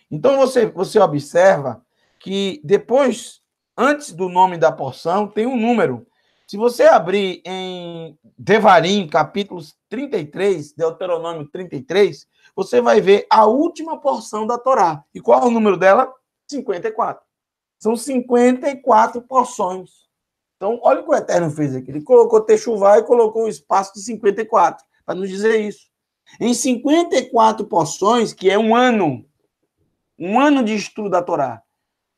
Então você, você observa que depois, antes do nome da porção, tem um número. Se você abrir em Devarim, capítulos 33, Deuteronômio 33, você vai ver a última porção da Torá. E qual é o número dela? 54. São 54 porções. Então, olha o que o Eterno fez aqui. Ele colocou Techuvá e colocou o espaço de 54, para nos dizer isso. Em 54 porções, que é um ano, um ano de estudo da Torá.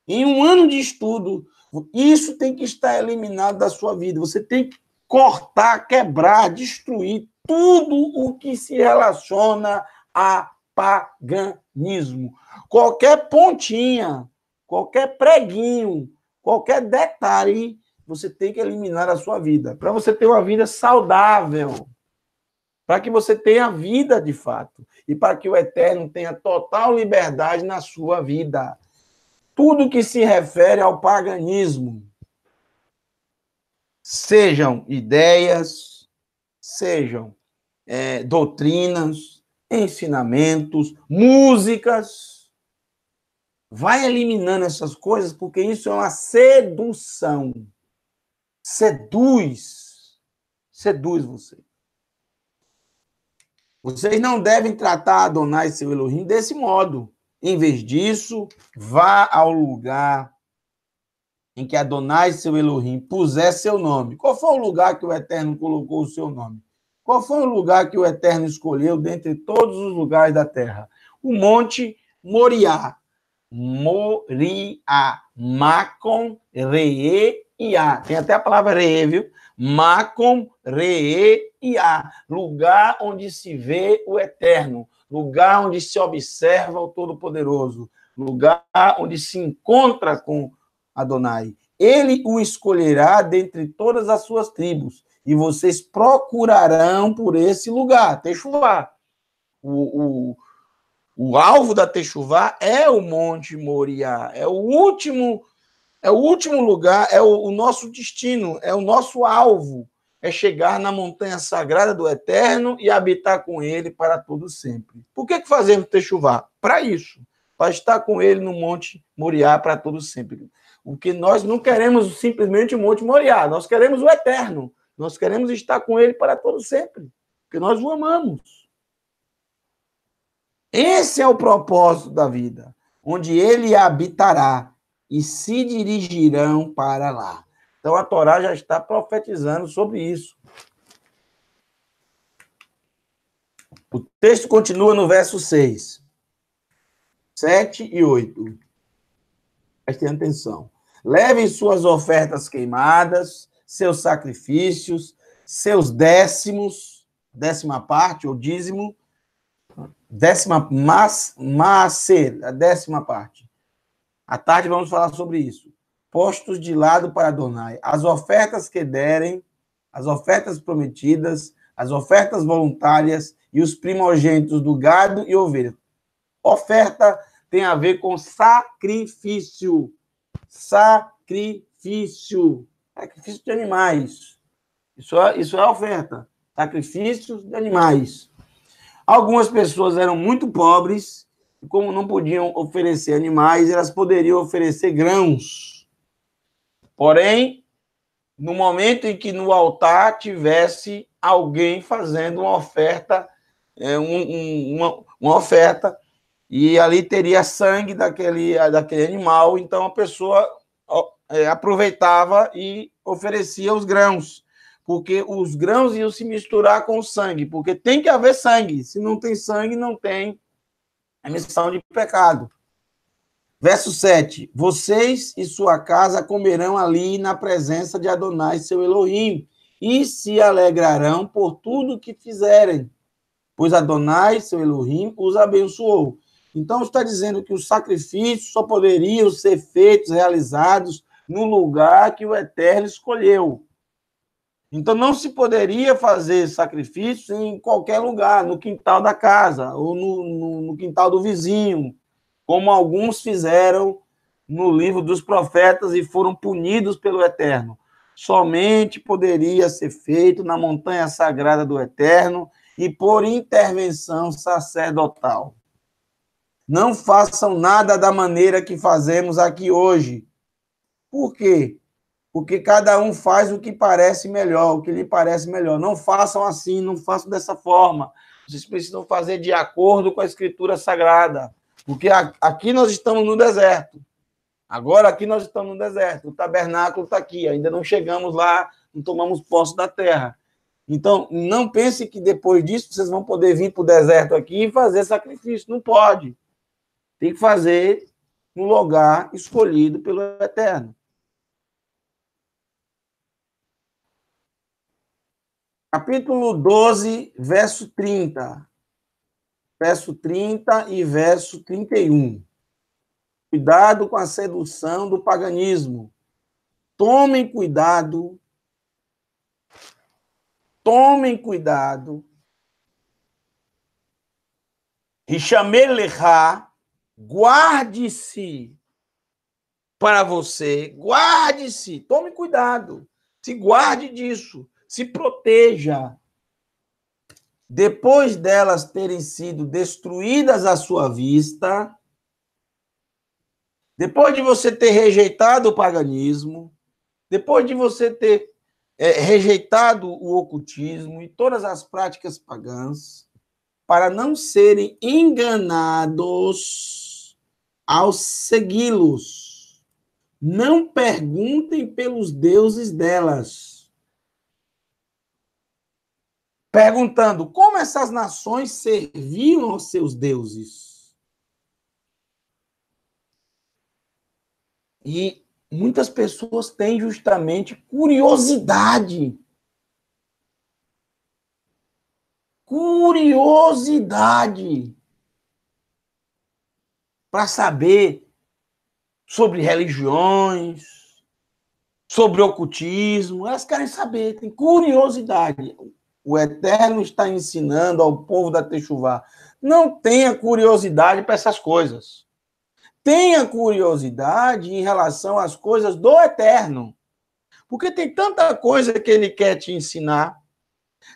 Em um ano de estudo, isso tem que estar eliminado da sua vida. Você tem que cortar, quebrar, destruir tudo o que se relaciona a paganismo. Qualquer pontinha, qualquer preguinho, qualquer detalhe você tem que eliminar a sua vida. Para você ter uma vida saudável. Para que você tenha vida de fato. E para que o Eterno tenha total liberdade na sua vida. Tudo que se refere ao paganismo. Sejam ideias, sejam é, doutrinas, ensinamentos, músicas. Vai eliminando essas coisas, porque isso é uma sedução seduz, seduz você. Vocês não devem tratar Adonai seu Elohim desse modo. Em vez disso, vá ao lugar em que Adonai seu Elohim puser seu nome. Qual foi o lugar que o Eterno colocou o seu nome? Qual foi o lugar que o Eterno escolheu dentre todos os lugares da terra? O Monte Moriá. Moriá. Macon, Reê, ia. Tem até a palavra reê, Macom, reê, ia. Lugar onde se vê o eterno. Lugar onde se observa o Todo-Poderoso. Lugar onde se encontra com Adonai. Ele o escolherá dentre todas as suas tribos. E vocês procurarão por esse lugar. Techuvá. O, o, o alvo da Techuvá é o Monte Moriá. É o último é o último lugar, é o, o nosso destino, é o nosso alvo. É chegar na montanha sagrada do Eterno e habitar com Ele para todo sempre. Por que, que fazemos Techuvá? Para isso. Para estar com Ele no Monte Moriá para todo sempre. Porque nós não queremos simplesmente o Monte Moriá, nós queremos o Eterno. Nós queremos estar com Ele para todo sempre. Porque nós o amamos. Esse é o propósito da vida, onde ele habitará e se dirigirão para lá. Então a Torá já está profetizando sobre isso. O texto continua no verso 6, 7 e 8. Prestem atenção. Levem suas ofertas queimadas, seus sacrifícios, seus décimos, décima parte ou dízimo, décima mas, mas a décima parte à tarde vamos falar sobre isso. Postos de lado para Adonai. As ofertas que derem, as ofertas prometidas, as ofertas voluntárias e os primogênitos do gado e ovelha. Oferta tem a ver com sacrifício. Sacrifício. Sacrifício de animais. Isso é, isso é oferta. Sacrifícios de animais. Algumas pessoas eram muito pobres como não podiam oferecer animais, elas poderiam oferecer grãos. Porém, no momento em que no altar tivesse alguém fazendo uma oferta, é, um, um, uma, uma, oferta, e ali teria sangue daquele, daquele animal, então a pessoa é, aproveitava e oferecia os grãos, porque os grãos iam se misturar com o sangue, porque tem que haver sangue, se não tem sangue, não tem remissão de pecado. Verso 7: Vocês e sua casa comerão ali na presença de Adonai, seu Elohim, e se alegrarão por tudo que fizerem, pois Adonai, seu Elohim, os abençoou. Então está dizendo que os sacrifícios só poderiam ser feitos, realizados no lugar que o Eterno escolheu. Então não se poderia fazer sacrifício em qualquer lugar, no quintal da casa ou no, no, no quintal do vizinho, como alguns fizeram no livro dos profetas e foram punidos pelo Eterno. Somente poderia ser feito na montanha sagrada do Eterno e por intervenção sacerdotal. Não façam nada da maneira que fazemos aqui hoje. Por quê? porque cada um faz o que parece melhor, o que lhe parece melhor. Não façam assim, não façam dessa forma. Vocês precisam fazer de acordo com a Escritura Sagrada, porque aqui nós estamos no deserto. Agora aqui nós estamos no deserto, o tabernáculo está aqui, ainda não chegamos lá, não tomamos posse da terra. Então, não pense que depois disso vocês vão poder vir para o deserto aqui e fazer sacrifício. Não pode. Tem que fazer no lugar escolhido pelo Eterno. capítulo 12, verso 30. Verso 30 e verso 31. Cuidado com a sedução do paganismo. Tomem cuidado. Tomem cuidado. Richamelechá, guarde-se para você, guarde-se, tome cuidado, se guarde disso se proteja. Depois delas terem sido destruídas à sua vista, depois de você ter rejeitado o paganismo, depois de você ter é, rejeitado o ocultismo e todas as práticas pagãs, para não serem enganados ao segui-los. Não perguntem pelos deuses delas perguntando como essas nações serviam aos seus deuses. E muitas pessoas têm justamente curiosidade. Curiosidade para saber sobre religiões, sobre ocultismo. Elas querem saber, têm curiosidade. O Eterno está ensinando ao povo da Techuvá. Não tenha curiosidade para essas coisas. Tenha curiosidade em relação às coisas do Eterno. Porque tem tanta coisa que ele quer te ensinar,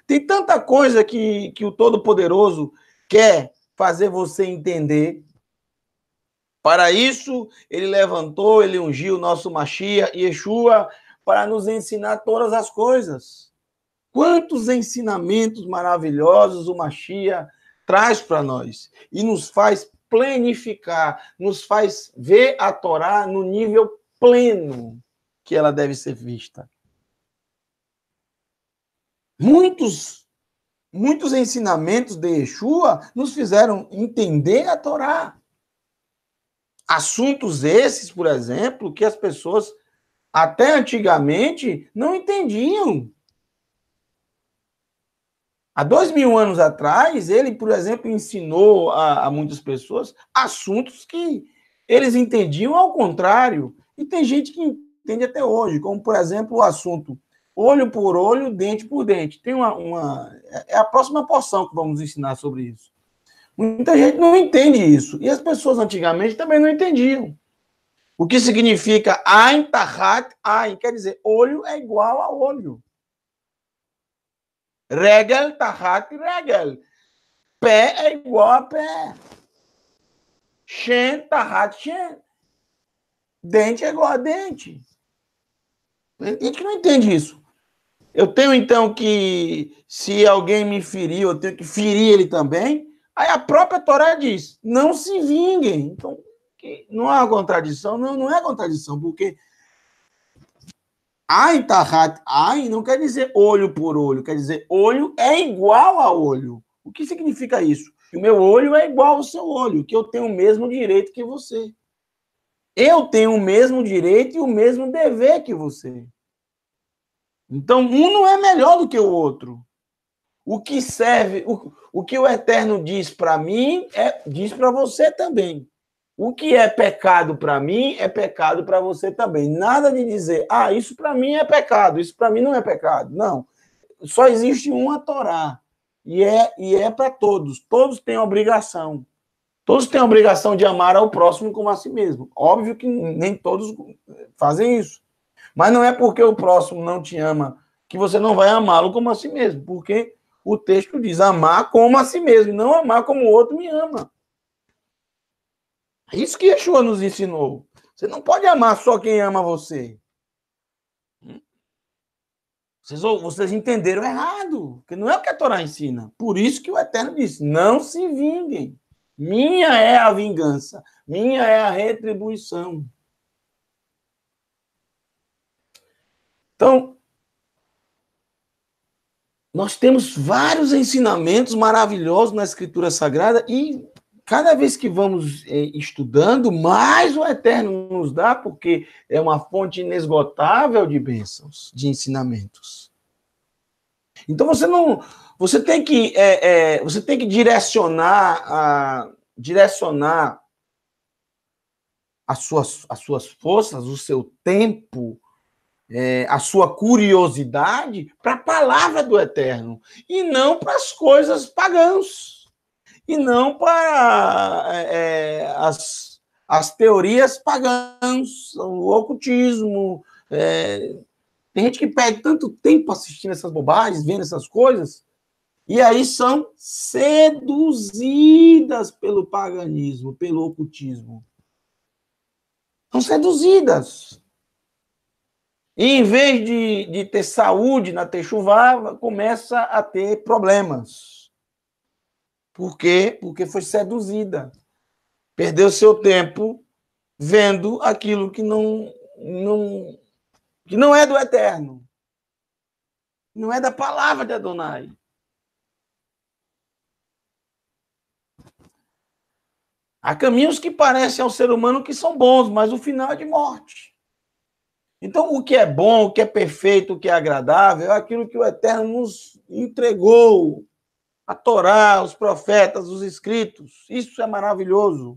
tem tanta coisa que, que o Todo-Poderoso quer fazer você entender. Para isso, ele levantou, ele ungiu o nosso Mashiach, Yeshua, para nos ensinar todas as coisas. Quantos ensinamentos maravilhosos o Machia traz para nós e nos faz planificar, nos faz ver a Torá no nível pleno que ela deve ser vista. Muitos muitos ensinamentos de Yeshua nos fizeram entender a Torá. Assuntos esses, por exemplo, que as pessoas até antigamente não entendiam. Há dois mil anos atrás, ele, por exemplo, ensinou a, a, muitas pessoas assuntos que eles entendiam ao contrário. E tem gente que entende até hoje, como, por exemplo, o assunto olho por olho, dente por dente. Tem uma, uma é a próxima porção que vamos ensinar sobre isso. Muita gente não entende isso. E as pessoas antigamente também não entendiam. O que significa Ain Tahat Ain, quer dizer, olho é igual a olho. Regel, tarrat, regel. Pé é igual a pé. Shen, tarrat, shen. Dente é igual a dente. A gente não entende isso. Eu tenho então que, se alguém me ferir, eu tenho que ferir ele também. Aí a própria Torá diz: não se vinguem. Então, não há contradição, não, não é contradição, porque Ain tahat tá ain não quer dizer olho por olho, quer dizer olho é igual a olho. O que significa isso? Que o meu olho é igual ao seu olho, que eu tenho o mesmo direito que você. Eu tenho o mesmo direito e o mesmo dever que você. Então, um não é melhor do que o outro. O que serve, o, o que o Eterno diz para mim, é, diz para você também. O que é pecado para mim é pecado para você também. Nada de dizer, ah, isso para mim é pecado, isso para mim não é pecado. Não. Só existe uma Torá. E é, e é para todos. Todos têm obrigação. Todos têm obrigação de amar ao próximo como a si mesmo. Óbvio que nem todos fazem isso. Mas não é porque o próximo não te ama que você não vai amá-lo como a si mesmo. Porque o texto diz amar como a si mesmo, não amar como o outro me ama. Isso que Yeshua nos ensinou. Você não pode amar só quem ama você. Hum? Vocês, vocês entenderam errado, porque não é o que a Torá ensina. Por isso que o Eterno diz: não se vinguem. Minha é a vingança, minha é a retribuição. Então, nós temos vários ensinamentos maravilhosos na Escritura Sagrada e cada vez que vamos é, estudando, mais o Eterno nos dá, porque é uma fonte inesgotável de bênçãos, de ensinamentos. Então você não, você tem que, é, é, você tem que direcionar a, direcionar as suas, as suas forças, o seu tempo, é, a sua curiosidade para a palavra do Eterno e não para as coisas pagãs e não para é, é, as, as teorias pagãs, o ocultismo. É, tem gente que perde tanto tempo assistindo essas bobagens, vendo essas coisas, e aí são seduzidas pelo paganismo, pelo ocultismo. São seduzidas. E em vez de, de ter saúde na Techuvá, começa a ter problemas. Por quê? Porque foi seduzida. Perdeu seu tempo vendo aquilo que não, não, que não é do eterno. Não é da palavra de Adonai. Há caminhos que parecem ao ser humano que são bons, mas o final é de morte. Então, o que é bom, o que é perfeito, o que é agradável, é aquilo que o Eterno nos entregou a Torá, os profetas, os escritos. Isso é maravilhoso.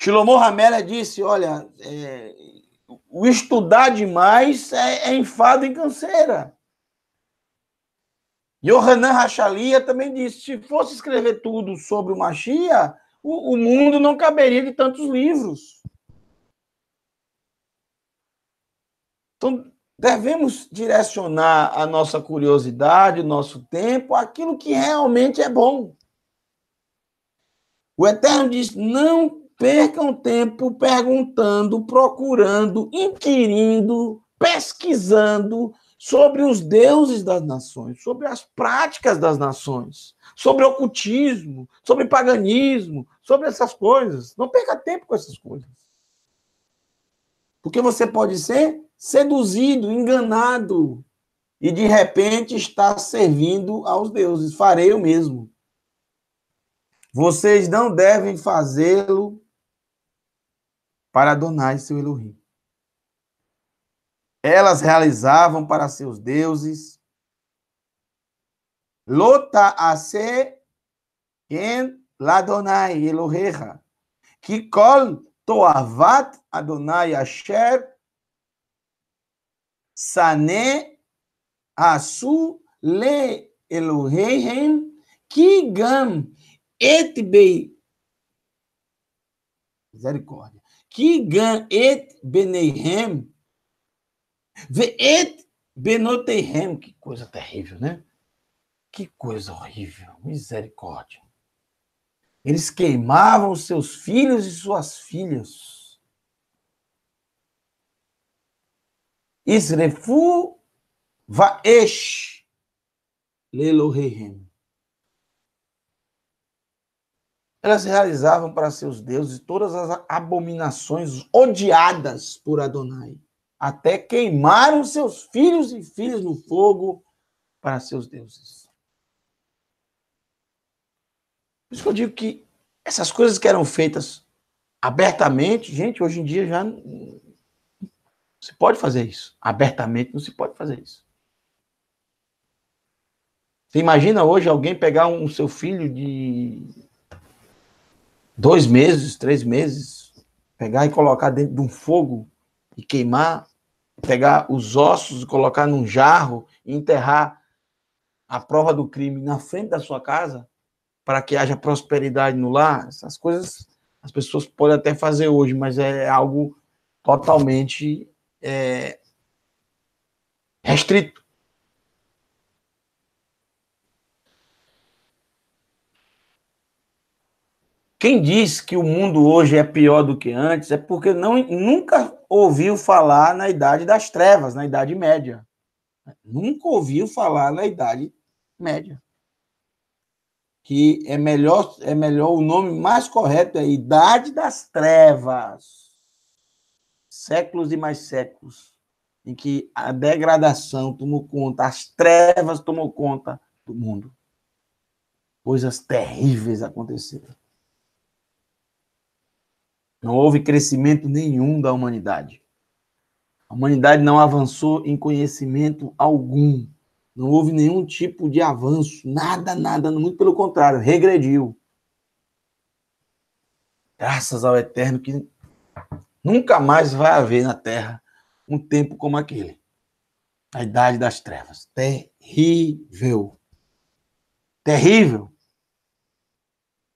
Shlomo Hamela disse, olha, é, o estudar demais é, é enfado e canseira. Yohanan Rachalia também disse, se fosse escrever tudo sobre o Machia, o, o mundo não caberia de tantos livros. Então, Devemos direcionar a nossa curiosidade, o nosso tempo, aquilo que realmente é bom. O Eterno diz: não percam tempo perguntando, procurando, inquirindo, pesquisando sobre os deuses das nações, sobre as práticas das nações, sobre ocultismo, sobre paganismo, sobre essas coisas. Não perca tempo com essas coisas. Porque você pode ser seduzido, enganado, e de repente está servindo aos deuses. Farei o mesmo. Vocês não devem fazê-lo para Adonai, seu Elohim. Elas realizavam para seus deuses. Lota a se en Ladonai Eloheha, que col toavat Adonai asher Sané Asu Le Eloheihem Kigam Etbei. Misericórdia. Kigam et Beneihem et benoteihem, Que coisa terrível, né? Que coisa horrível. Misericórdia. Eles queimavam seus filhos e suas filhas Isrefu vaesh lelohehem. Elas realizavam para seus deuses todas as abominações odiadas por Adonai, até queimaram seus filhos e filhas no fogo para seus deuses. Por isso que eu digo que essas coisas que eram feitas abertamente, gente, hoje em dia já se pode fazer isso. Abertamente não se pode fazer isso. Você imagina hoje alguém pegar um seu filho de dois meses, três meses, pegar e colocar dentro de um fogo e queimar, pegar os ossos e colocar num jarro e enterrar a prova do crime na frente da sua casa para que haja prosperidade no lar. Essas coisas as pessoas podem até fazer hoje, mas é algo totalmente é, restrito. Quem diz que o mundo hoje é pior do que antes é porque não, nunca ouviu falar na Idade das Trevas, na Idade Média. Nunca ouviu falar na Idade Média. Que é melhor, é melhor o nome mais correto é Idade das Trevas séculos e mais séculos, em que a degradação tomou conta, as trevas tomou conta do mundo. Coisas terríveis aconteceram. Não houve crescimento nenhum da humanidade. A humanidade não avançou em conhecimento algum. Não houve nenhum tipo de avanço, nada, nada, muito pelo contrário, regrediu. Graças ao Eterno que Nunca mais vai haver na Terra um tempo como aquele. A idade das trevas. Terrível. Terrível.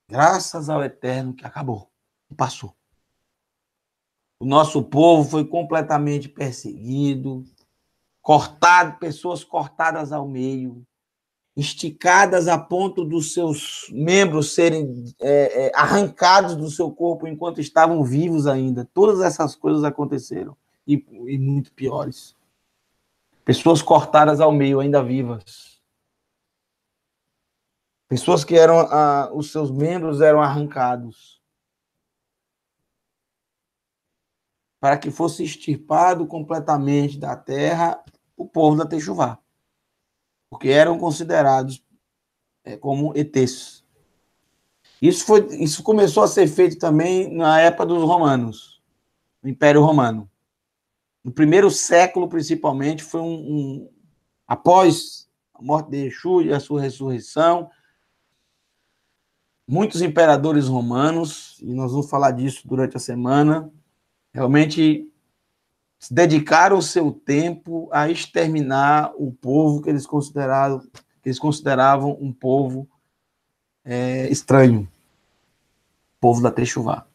Graças ao Eterno que acabou, que passou. O nosso povo foi completamente perseguido, cortado, pessoas cortadas ao meio, esticadas a ponto dos seus membros serem é, é, arrancados do seu corpo enquanto estavam vivos ainda. Todas essas coisas aconteceram e, e muito piores. Pessoas cortadas ao meio, ainda vivas. Pessoas que eram, ah, os seus membros eram arrancados. Para que fosse extirpado completamente da terra o povo da Tejuvá porque eram considerados é, como ETs. Isso, foi, isso começou a ser feito também na época dos romanos, no Império Romano. No primeiro século, principalmente, foi um, um após a morte de Exu e a sua ressurreição, muitos imperadores romanos, e nós vamos falar disso durante a semana, realmente dedicaram o seu tempo a exterminar o povo que eles consideraram que eles consideravam um povo é, estranho, povo da Techuvá.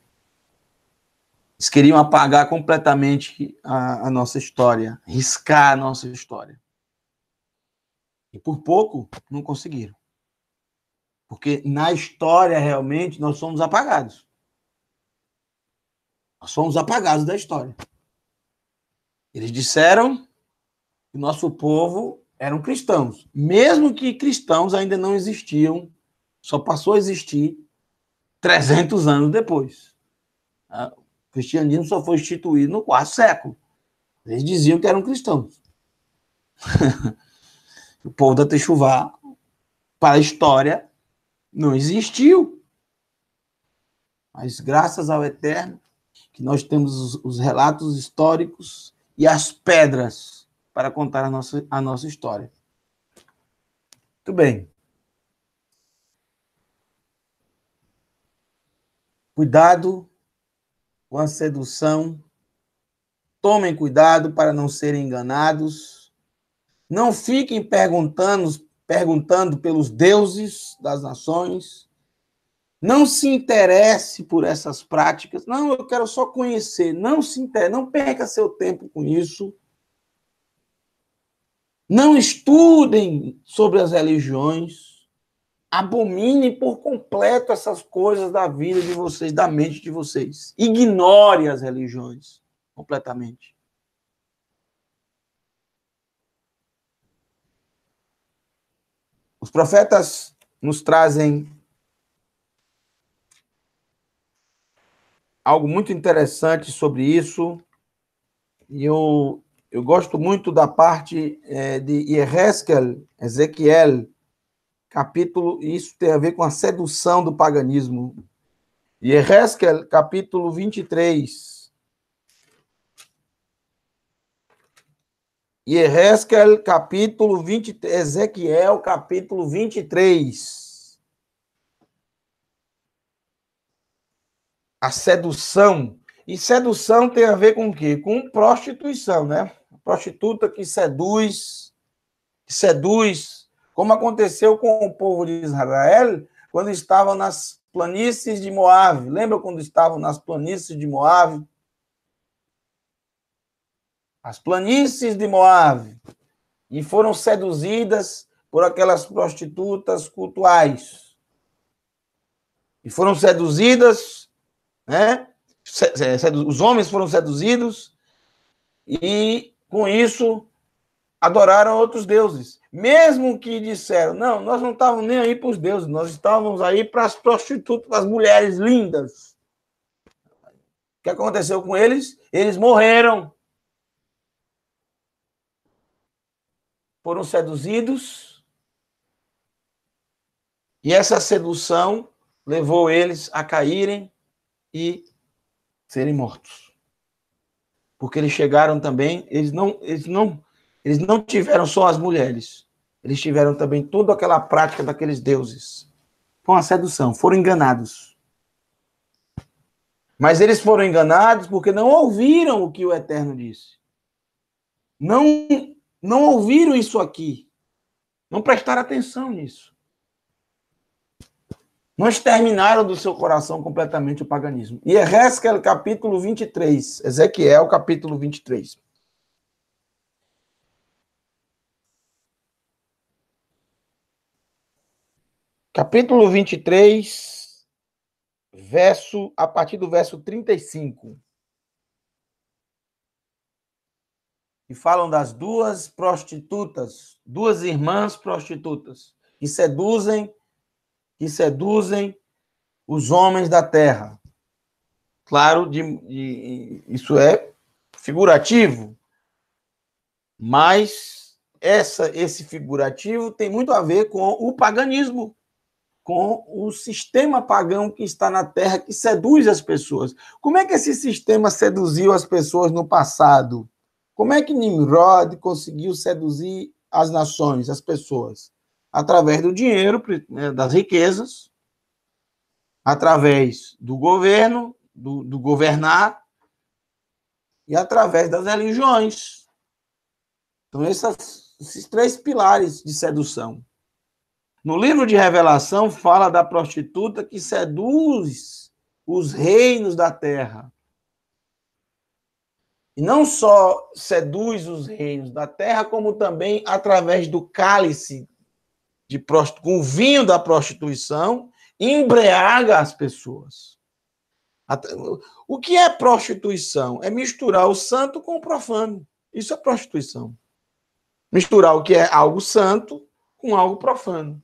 Eles queriam apagar completamente a, a nossa história, riscar a nossa história. E por pouco não conseguiram. Porque na história, realmente, nós somos apagados. Nós somos apagados da história. Eles disseram que nosso povo eram cristãos, mesmo que cristãos ainda não existiam, só passou a existir 300 anos depois. Ah, o cristianismo só foi instituído no quarto século. Eles diziam que eram cristãos. [laughs] o povo da Techuvá, para a história, não existiu. Mas graças ao Eterno, que nós temos os relatos históricos e as pedras para contar a nossa, a nossa história. Muito bem. Cuidado com a sedução. Tomem cuidado para não serem enganados. Não fiquem perguntando, perguntando pelos deuses das nações não se interesse por essas práticas. Não, eu quero só conhecer. Não se interesse, não perca seu tempo com isso. Não estudem sobre as religiões. Abominem por completo essas coisas da vida de vocês, da mente de vocês. Ignore as religiões completamente. Os profetas nos trazem algo muito interessante sobre isso. E eu, eu gosto muito da parte é, de Ezequiel, Ezequiel, capítulo, isso tem a ver com a sedução do paganismo. Ezequiel, capítulo 23. Ezequiel, capítulo 23, Ezequiel, capítulo 23. a sedução. E sedução tem a ver com o quê? Com prostituição, né? A prostituta que seduz, que seduz, como aconteceu com o povo de Israel quando estavam nas planícies de Moab. Lembra quando estavam nas planícies de Moab? As planícies de Moab. E foram seduzidas por aquelas prostitutas cultuais. E foram seduzidas né? Os homens foram seduzidos e, com isso, adoraram outros deuses. Mesmo que disseram, não, nós não estávamos nem aí para os deuses, nós estávamos aí para as prostitutas, para as mulheres lindas. O que aconteceu com eles? Eles morreram. Foram seduzidos. E essa sedução levou eles a caírem e serem mortos. Porque eles chegaram também, eles não, eles não, eles não tiveram só as mulheres. Eles tiveram também toda aquela prática daqueles deuses. Foi uma sedução, foram enganados. Mas eles foram enganados porque não ouviram o que o Eterno disse. Não não ouviram isso aqui. Não prestaram atenção nisso não exterminaram do seu coração completamente o paganismo. E Ezequiel capítulo 23, Ezequiel capítulo 23. Capítulo 23, verso a partir do verso 35. E falam das duas prostitutas, duas irmãs prostitutas, que seduzem que seduzem os homens da terra. Claro, de, de, isso é figurativo, mas essa, esse figurativo tem muito a ver com o paganismo, com o sistema pagão que está na terra que seduz as pessoas. Como é que esse sistema seduziu as pessoas no passado? Como é que Nimrod conseguiu seduzir as nações, as pessoas? através do dinheiro, né, das riquezas, através do governo, do, do governar, e através das religiões. Então, essas, esses três pilares de sedução. No livro de Revelação, fala da prostituta que seduz os reinos da terra. E não só seduz os reinos da terra, como também através do cálice de com o vinho da prostituição embriaga as pessoas. O que é prostituição? É misturar o santo com o profano. Isso é prostituição. Misturar o que é algo santo com algo profano.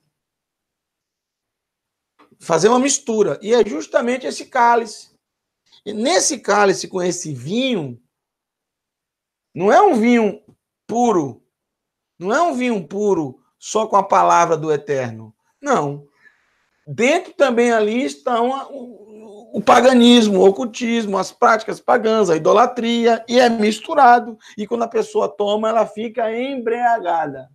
Fazer uma mistura. E é justamente esse cálice. E nesse cálice, com esse vinho, não é um vinho puro. Não é um vinho puro só com a palavra do Eterno. Não. Dentro também ali estão o, paganismo, o ocultismo, as práticas pagãs, a idolatria, e é misturado. E quando a pessoa toma, ela fica embriagada.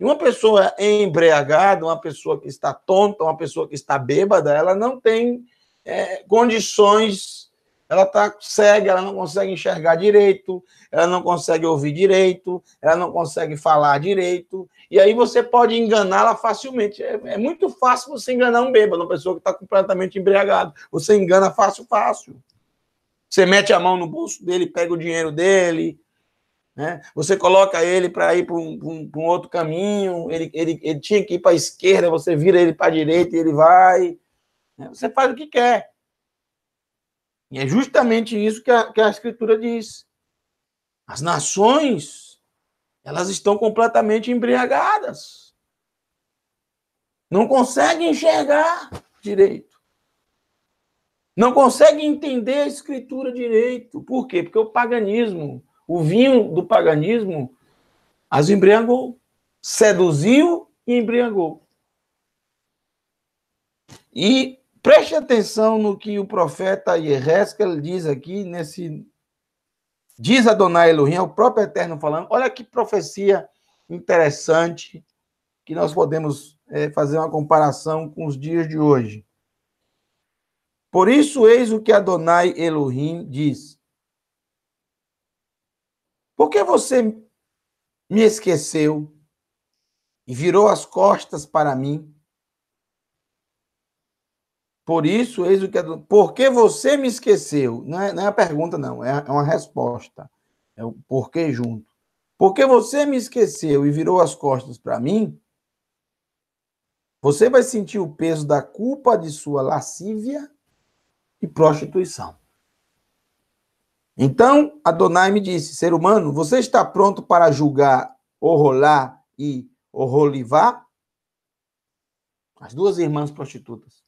E uma pessoa embriagada, uma pessoa que está tonta, uma pessoa que está bêbada, ela não tem é, condições, ela tá cega, ela não consegue enxergar direito, ela não consegue ouvir direito, ela não consegue falar direito, e aí você pode enganá-la facilmente. É, é, muito fácil você enganar um bêbado, uma pessoa que está completamente embriagada. Você engana fácil, fácil. Você mete a mão no bolso dele, pega o dinheiro dele, né? Você coloca ele para ir para um, um, um, outro caminho, ele, ele, ele tinha que ir para a esquerda, você vira ele para a direita e ele vai. Né? Você faz o que quer. E é justamente isso que a, que a Escritura diz. As nações elas estão completamente embriagadas. Não conseguem enxergar direito. Não conseguem entender a escritura direito. Por quê? Porque o paganismo, o vinho do paganismo, as embriagou, seduziu e embriagou. E preste atenção no que o profeta Ezequiel diz aqui nesse Diz Adonai Elohim, é o próprio Eterno falando. Olha que profecia interessante que nós podemos é, fazer uma comparação com os dias de hoje. Por isso, eis o que Adonai Elohim diz. Por que você me esqueceu e virou as costas para mim? Por isso, eis o que é Por que você me esqueceu? Não é, não é a pergunta, não, é, é uma resposta. É o porquê junto. Porque você me esqueceu e virou as costas para mim, você vai sentir o peso da culpa de sua lascívia e prostituição. Então, Adonai me disse, ser humano, você está pronto para julgar Orolá e Orolivar? As duas irmãs prostitutas.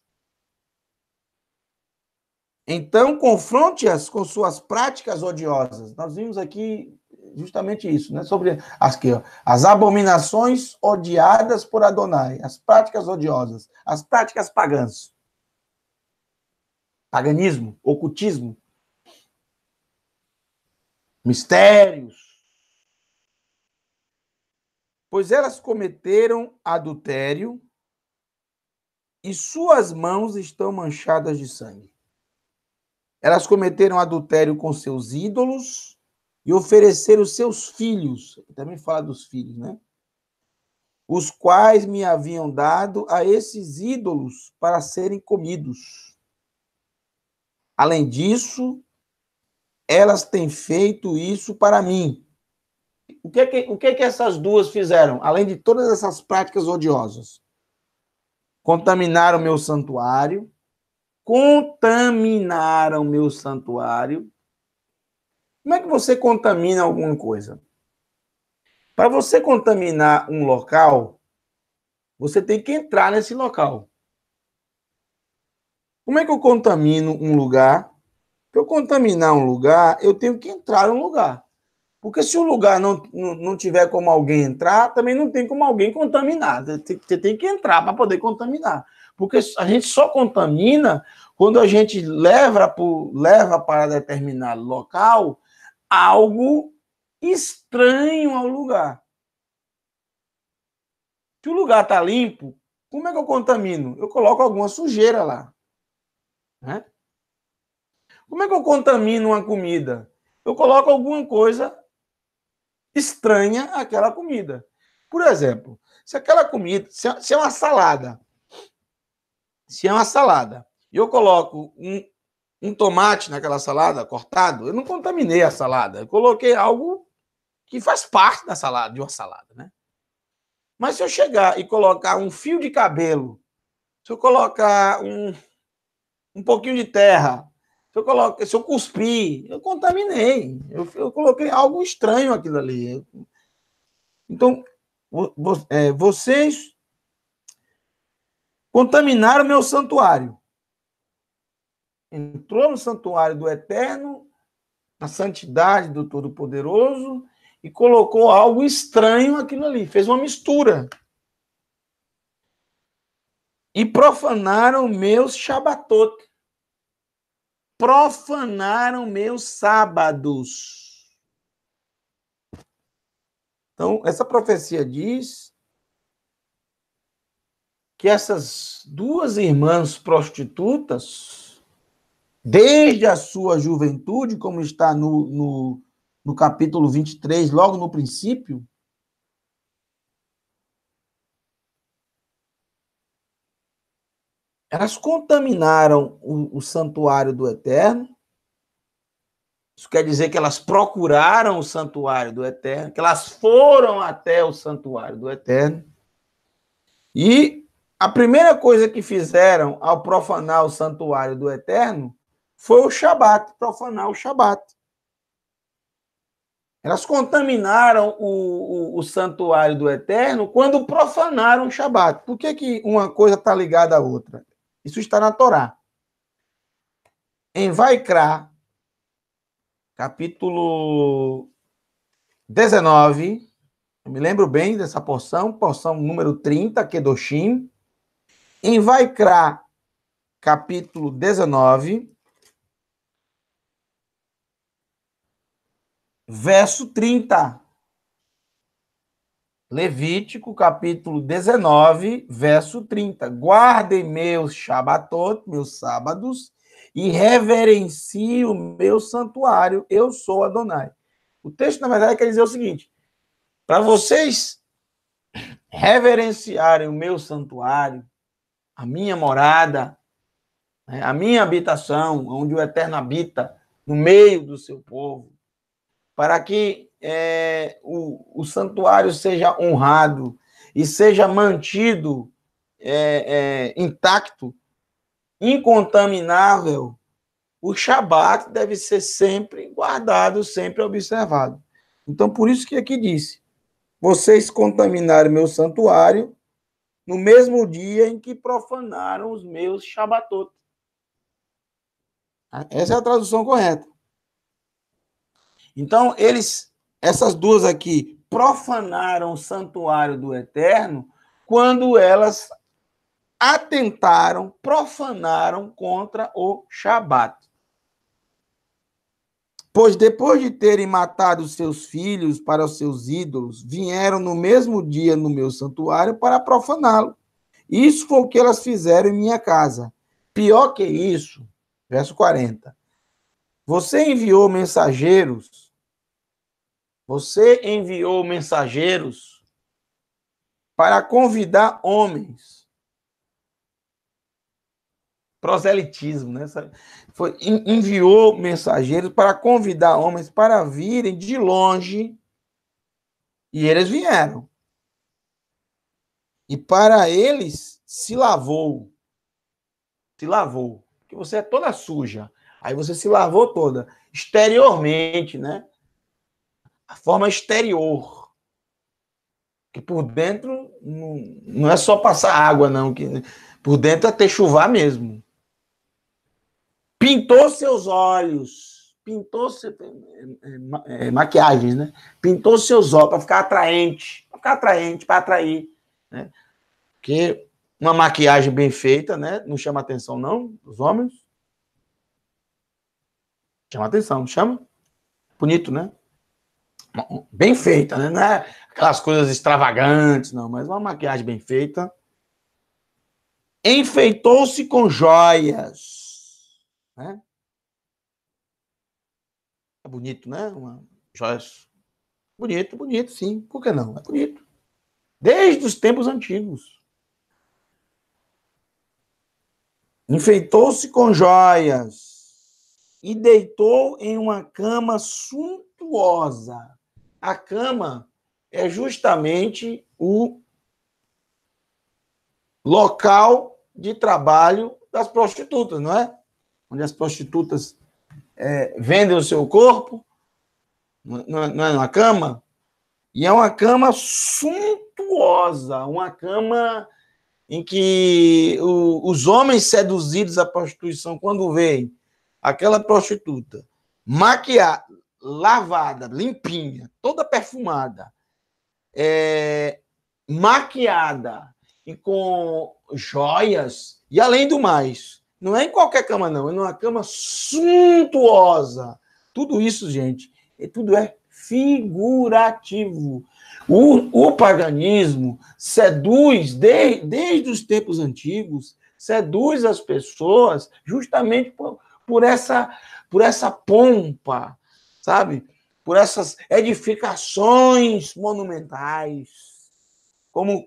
Então, confronte-as com suas práticas odiosas. Nós vimos aqui justamente isso, né? Sobre as, que ó, as abominações odiadas por Adonai, as práticas odiosas, as práticas pagãs. Paganismo, ocultismo, mistérios. Pois elas cometeram adultério e suas mãos estão manchadas de sangue. Elas cometeram adultério com seus ídolos e ofereceram seus filhos. Também fala dos filhos, né? Os quais me haviam dado a esses ídolos para serem comidos. Além disso, elas têm feito isso para mim. O que, é que, o que, é que essas duas fizeram, além de todas essas práticas odiosas? Contaminaram meu santuário, contaminaram meu santuário. Como é que você contamina alguma coisa? Para você contaminar um local, você tem que entrar nesse local. Como é que eu contamino um lugar? Para eu contaminar um lugar, eu tenho que entrar no lugar. Porque se o lugar não, não, não tiver como alguém entrar, também não tem como alguém contaminar. Você tem que entrar para poder contaminar. Porque a gente só contamina quando a gente leva, leva para determinado local algo estranho ao lugar. Se o lugar está limpo, como é que eu contamino? Eu coloco alguma sujeira lá. Né? Como é que eu contamino uma comida? Eu coloco alguma coisa estranha àquela comida. Por exemplo, se aquela comida, se é, é uma salada, se é uma salada e eu coloco um, um tomate naquela salada cortado, eu não contaminei a salada, eu coloquei algo que faz parte da salada, de uma salada, né? Mas se eu chegar e colocar um fio de cabelo, se eu colocar um, um pouquinho de terra, se eu, coloco, se eu cuspir, eu contaminei. Eu, eu coloquei algo estranho aquilo ali. Então, é, vocês Contaminaram meu santuário. Entrou no santuário do Eterno, na santidade do Todo-Poderoso, e colocou algo estranho aquilo ali, fez uma mistura. E profanaram meus Shabatot. Profanaram meus sábados. Então, essa profecia diz que essas duas irmãs prostitutas, desde a sua juventude, como está no, no, no capítulo 23, logo no princípio, elas contaminaram o, o santuário do Eterno. Isso quer dizer que elas procuraram o santuário do Eterno, que elas foram até o santuário do Eterno. E a primeira coisa que fizeram ao profanar o santuário do Eterno foi o Shabat, profanar o Shabat. Elas contaminaram o, o, o, santuário do Eterno quando profanaram o Shabat. Por que, que uma coisa está ligada à outra? Isso está na Torá. Em Vaikra, capítulo 19, eu me lembro bem dessa porção, porção número 30, Kedoshim, em Vaikra, capítulo 19, verso 30. Levítico, capítulo 19, verso 30. Guardem meus shabatot, meus sábados, e reverencie o meu santuário. Eu sou Adonai. O texto, na verdade, quer dizer o seguinte: para vocês reverenciarem o meu santuário, a minha morada, né, a minha habitação, onde o Eterno habita, no meio do seu povo, para que é, o, o santuário seja honrado e seja mantido é, é, intacto, incontaminável, o Shabat deve ser sempre guardado, sempre observado. Então, por isso que aqui disse: vocês contaminaram meu santuário no mesmo dia em que profanaram os meus Shabatot. Tá Essa é a tradução correta. Então, eles, essas duas aqui, profanaram o santuário do Eterno quando elas atentaram, profanaram contra o Shabat. Pois depois de terem matado seus filhos para os seus ídolos, vieram no mesmo dia no meu santuário para profaná-lo. Isso foi o que elas fizeram em minha casa. Pior que isso, verso 40. Você enviou mensageiros. Você enviou mensageiros para convidar homens. Proselitismo, né? foi, enviou mensageiros para convidar homens para virem de longe, e eles vieram. E para eles se lavou. Se lavou. Porque você é toda suja. Aí você se lavou toda. Exteriormente, né? A forma exterior. Que por dentro não, não é só passar água, não. Que por dentro é ter chuvar mesmo pintou seus olhos, pintou se, é, é, é, é maquiagens, né? Pintou seus olhos para ficar atraente, para ficar atraente, para atrair, né? Porque uma maquiagem bem feita, né? Não chama atenção não, os homens. Chama atenção, não chama? Bonito, né? Bem feita, né? Não é aquelas coisas extravagantes, não, mas uma maquiagem bem feita. Enfeitou-se com joias né? É bonito, né? Uma joias. Bonito, bonito, sim. Por que não? É bonito. Desde os tempos antigos. Enfeitou-se com joias e deitou em uma cama suntuosa. A cama é justamente o local de trabalho das prostitutas, não é? onde as prostitutas é, vendem o seu corpo, não, é uma cama? E é uma cama suntuosa, uma cama em que o, os homens seduzidos à prostituição, quando veem aquela prostituta maquiada, lavada, limpinha, toda perfumada, é, maquiada e com joias, e além do mais, não é em qualquer cama, não. É numa cama suntuosa. Tudo isso, gente, é, tudo é figurativo. O, o paganismo seduz, de, desde os tempos antigos, seduz as pessoas justamente por, por, essa, por essa pompa, sabe? Por essas edificações monumentais, como,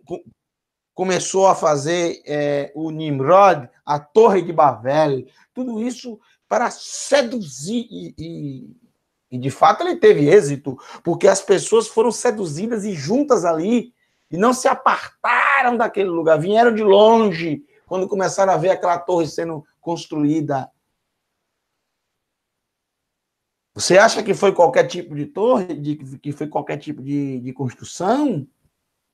começou a fazer é, o Nimrod, a Torre de Babel, tudo isso para seduzir e, e, e, de fato ele teve êxito, porque as pessoas foram seduzidas e juntas ali e não se apartaram daquele lugar, vieram de longe quando começaram a ver aquela torre sendo construída. Você acha que foi qualquer tipo de torre, de, que foi qualquer tipo de, de construção?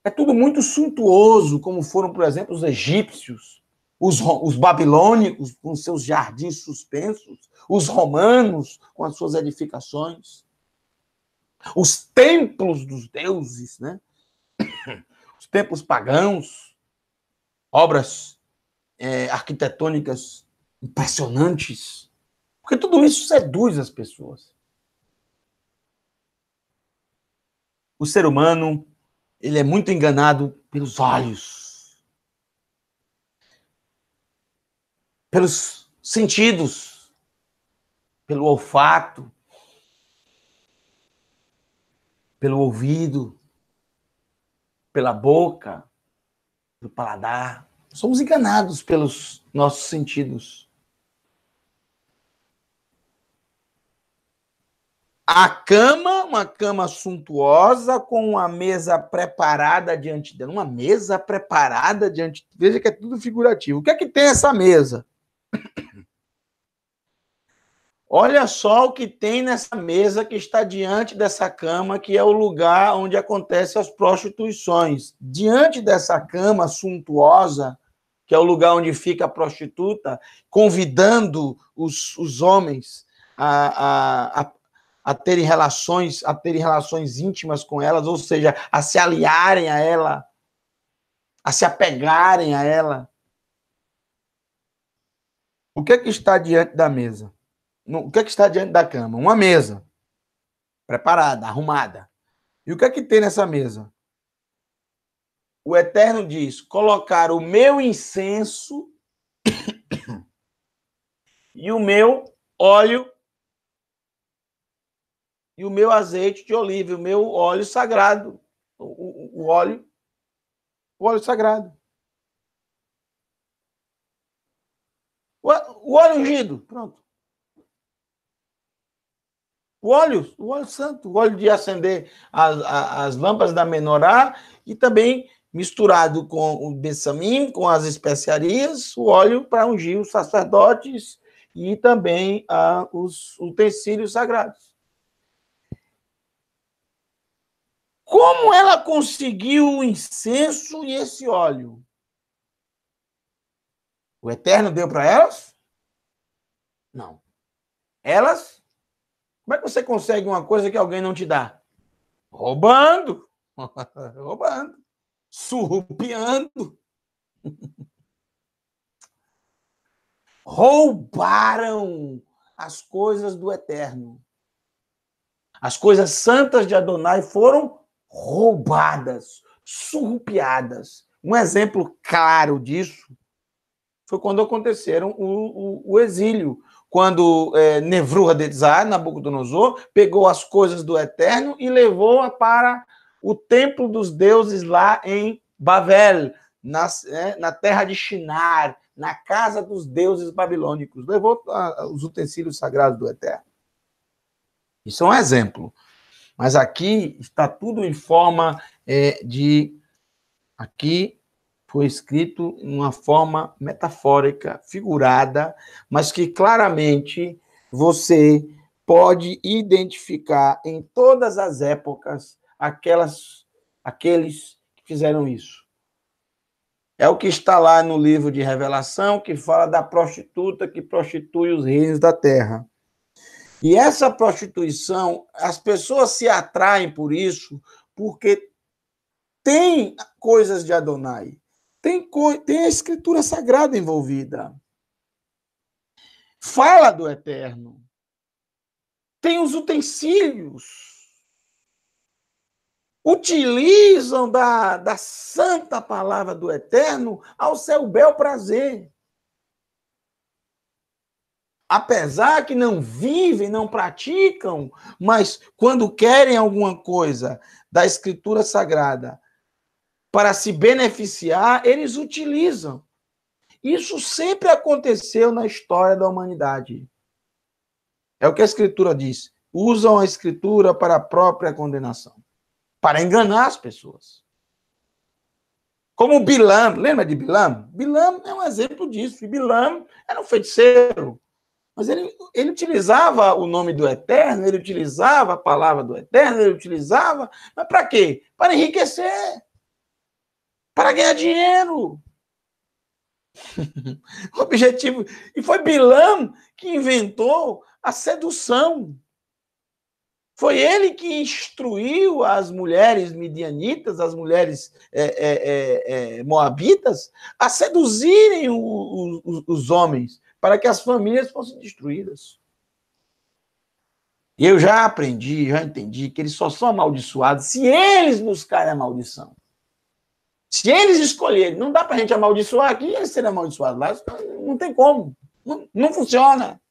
É tudo muito suntuoso, como foram, por exemplo, os egípcios, os, os babilônicos, com seus jardins suspensos, os romanos, com as suas edificações, os templos dos deuses, né? [coughs] os templos pagãos, obras é, arquitetônicas impressionantes. Porque tudo isso seduz as pessoas. O ser humano ele é muito enganado pelos olhos, pelos sentidos, pelo olfato, pelo ouvido, pela boca, pelo paladar. Somos enganados pelos nossos sentidos. a cama, uma cama suntuosa, com uma mesa preparada diante dela. Uma mesa preparada diante Veja que é tudo figurativo. O que é que tem essa mesa? [coughs] Olha só o que tem nessa mesa que está diante dessa cama, que é o lugar onde acontecem as prostituições. Diante dessa cama suntuosa, que é o lugar onde fica a prostituta, convidando os, os homens a, a, a a terem relações, a terem relações íntimas com elas, ou seja, a se aliarem a ela, a se apegarem a ela. O que é que está diante da mesa? O que é que está diante da cama? Uma mesa preparada, arrumada. E o que é que tem nessa mesa? O Eterno diz: colocar o meu incenso [coughs] e o meu óleo e o meu azeite de oliva, o meu óleo sagrado, o, o, o óleo, o óleo sagrado. O, o óleo ungido, pronto. O óleo, o óleo santo, o óleo de acender as, as lâmpadas da menorá e também misturado com o bençamim, com as especiarias, o óleo para ungir os sacerdotes e também ah, os utensílios sagrados. Como ela conseguiu o incenso e esse óleo? O Eterno deu para elas? Não. Elas? Como é que você consegue uma coisa que alguém não te dá? Roubando. [laughs] Roubando. Surrupiando. Roubaram as coisas do Eterno. As coisas santas de Adonai foram roubadas, surrupiadas. Um exemplo claro disso foi quando aconteceram o, o, o exílio, quando é, Nevruadnezzar, Nabucodonosor, pegou as coisas do Eterno e levou-a para o templo dos deuses lá em Babel, na, é, na terra de Shinar, na casa dos deuses babilônicos. Levou a, ah, os utensílios sagrados do Eterno. Isso é um exemplo. Mas aqui está tudo em forma é, de. Aqui foi escrito em uma forma metafórica, figurada, mas que claramente você pode identificar em todas as épocas aquelas, aqueles que fizeram isso. É o que está lá no livro de Revelação, que fala da prostituta que prostitui os reinos da terra. E essa prostituição, as pessoas se atraem por isso, porque tem coisas de Adonai, tem, tem a escritura sagrada envolvida. Fala do eterno. Tem os utensílios utilizam da, da santa palavra do Eterno ao seu bel prazer apesar que não vivem, não praticam, mas quando querem alguma coisa da Escritura Sagrada para se beneficiar, eles utilizam. Isso sempre aconteceu na história da humanidade. É o que a Escritura diz. Usam a Escritura para a própria condenação, para enganar as pessoas. Como Bilam, lembra de Bilam? Bilam é um exemplo disso. E Bilam era um feiticeiro, mas ele, ele utilizava o nome do Eterno, ele utilizava a palavra do Eterno, ele utilizava. Mas para quê? Para enriquecer. Para ganhar dinheiro. [laughs] o objetivo. E foi Bilam que inventou a sedução. Foi ele que instruiu as mulheres midianitas, as mulheres é, é, é, é moabitas, a seduzirem o, o, os homens para que as famílias fossem destruídas. E eu já aprendi, já entendi que eles só são amaldiçoados se eles buscarem a maldição. Se eles escolherem, não dá para a gente amaldiçoar aqui e eles serem amaldiçoados lá, não tem como. Não, não funciona.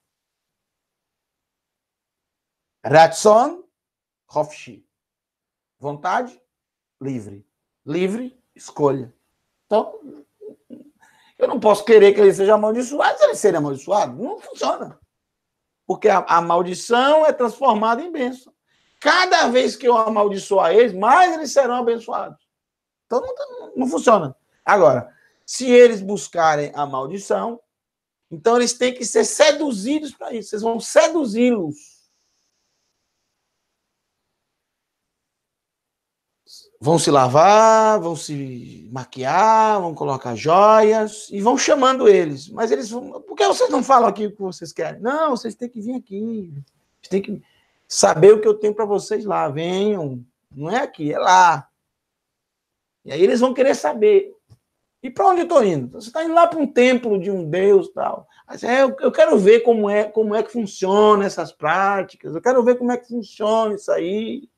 Ratson, Hofschi. Vontade, livre. Livre, escolha. Então, eu não posso querer que ele seja amaldiçoado, se ele ser amaldiçoado, não funciona. Porque a, a maldição é transformada em bênção. Cada vez que eu amaldiçoar eles, mais eles serão abençoados. Então não, não funciona. Agora, se eles buscarem a maldição, então eles têm que ser seduzidos para isso. Vocês vão seduzi-los vão se lavar, vão se maquiar, vão colocar joias e vão chamando eles. Mas eles vão. Por que vocês não falam aqui o que vocês querem? Não, vocês têm que vir aqui. Vocês têm que saber o que eu tenho para vocês lá. Venham. Não é aqui, é lá. E aí eles vão querer saber. E para onde eu estou indo? Você está indo lá para um templo de um Deus tal. Mas é, eu quero ver como é, como é que funciona essas práticas. Eu quero ver como é que funciona isso aí.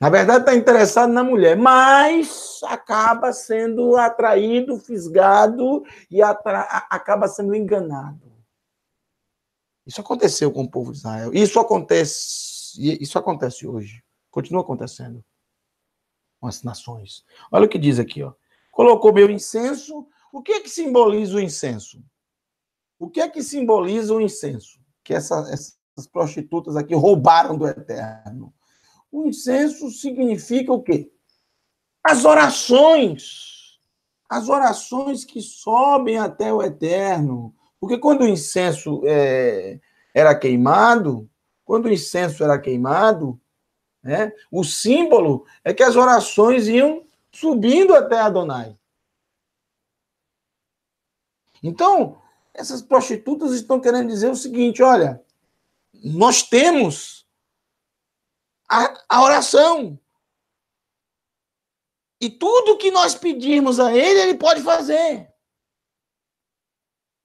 Na verdade, está interessado na mulher, mas acaba sendo atraído, fisgado e acaba sendo enganado. Isso aconteceu com o povo de Israel. Isso acontece, isso acontece hoje. Continua acontecendo com as nações. Olha o que diz aqui, ó. Colocou meu incenso. O que é que simboliza o incenso? O que é que simboliza o incenso? Que essa, essas prostitutas aqui roubaram do Eterno. O incenso significa o quê? As orações. As orações que sobem até o eterno. Porque quando o incenso é, era queimado, quando o incenso era queimado, né, o símbolo é que as orações iam subindo até Adonai. Então, essas prostitutas estão querendo dizer o seguinte: olha, nós temos a, a oração. E tudo que nós pedirmos a Ele, Ele pode fazer.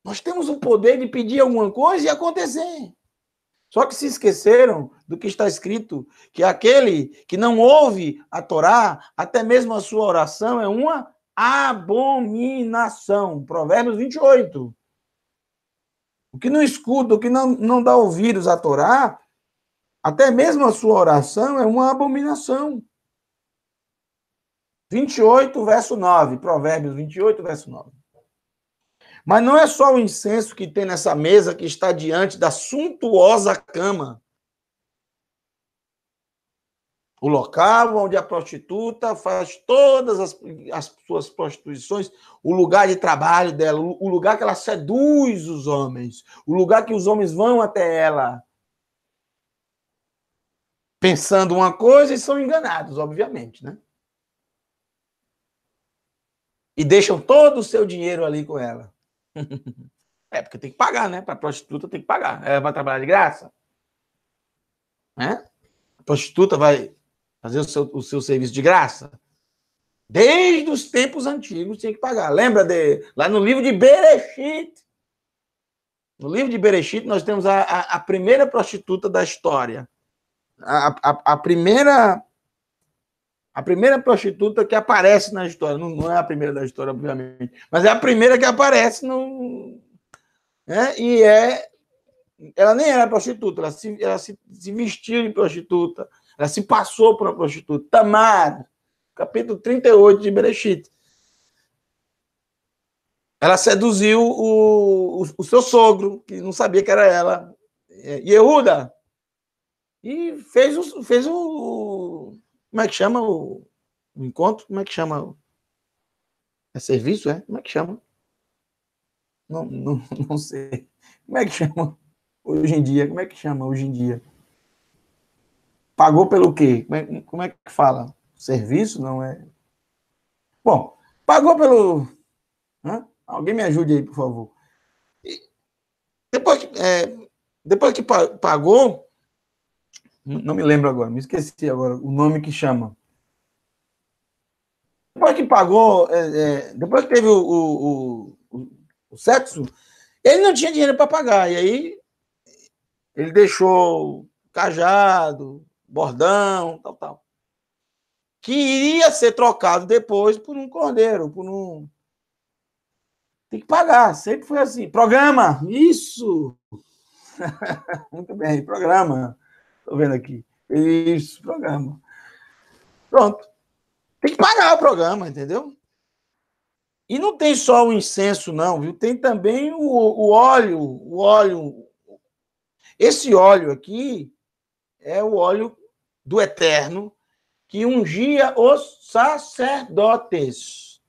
Nós temos o poder de pedir alguma coisa e acontecer. Só que se esqueceram do que está escrito, que aquele que não ouve a Torá, até mesmo a sua oração é uma abominação. Provérbios 28. O que não escuta, o que não, não dá ouvidos à Torá, até mesmo a sua oração é uma abominação. 28, verso 9. Provérbios 28, verso 9. Mas não é só o incenso que tem nessa mesa que está diante da suntuosa cama. O local onde a prostituta faz todas as, as, suas prostituições, o lugar de trabalho dela, o lugar que ela seduz os homens, o lugar que os homens vão até ela, pensando uma coisa e são enganados, obviamente, né? E deixam todo o seu dinheiro ali com ela. [laughs] é, porque tem que pagar, né? Para prostituta tem que pagar. Ela vai trabalhar de graça. Né? A prostituta vai fazer o seu, o seu serviço de graça. Desde os tempos antigos tem que pagar. Lembra de lá no livro de Berechit? No livro de Berechit nós temos a, a, a primeira prostituta da história a, a, a, primeira. A primeira prostituta que aparece na história. Não, não é a primeira da história, obviamente. Mas é a primeira que aparece no. Né? E é. Ela nem era prostituta, ela se, ela se, se vestiu de prostituta. Ela se passou por uma prostituta. Tamar, capítulo 38 de Bereshit. Ela seduziu o, o, o, seu sogro, que não sabia que era ela. E é, Yehuda, e fez o. Fez o como é que chama o, o encontro? Como é que chama? É serviço, é? Como é que chama? Não, não, [laughs] não sei. Como é que chama hoje em dia? Como é que chama hoje em dia? Pagou pelo quê? Como é, como é que fala? Serviço, não é? Bom, pagou pelo. Hã? Alguém me ajude aí, por favor. E depois, é, depois que pagou, não me lembro agora, me esqueci agora o nome que chama. Depois que pagou, é, é, depois que teve o, o, o, o, sexo, ele não tinha dinheiro para pagar. E aí ele deixou cajado, bordão, tal, tal. Que iria ser trocado depois por um cordeiro, por um. Tem que pagar, sempre foi assim. Programa! Isso! [laughs] Muito bem, programa. Estou vendo aqui. Isso, programa. Pronto. Tem que pagar o programa, entendeu? E não tem só o incenso, não, viu? Tem também o, o óleo, o óleo. Esse óleo aqui é o óleo do Eterno que ungia os sacerdotes.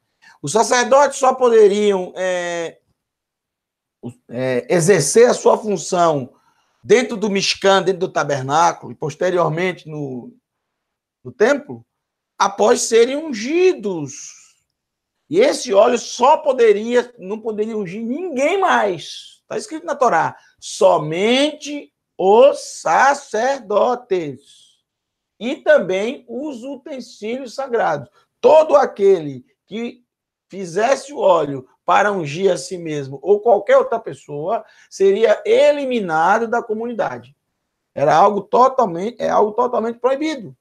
Os sacerdotes só poderiam é, é, exercer a sua função dentro do Mishkan, dentro do tabernáculo, e posteriormente no, no templo, após serem ungidos. E esse óleo só poderia, não poderia ungir ninguém mais. Está escrito na Torá. Somente os sacerdotes. E também os utensílios sagrados. Todo aquele que fizesse o óleo para ungir a si mesmo ou qualquer outra pessoa, seria eliminado da comunidade. Era algo totalmente, é algo totalmente proibido.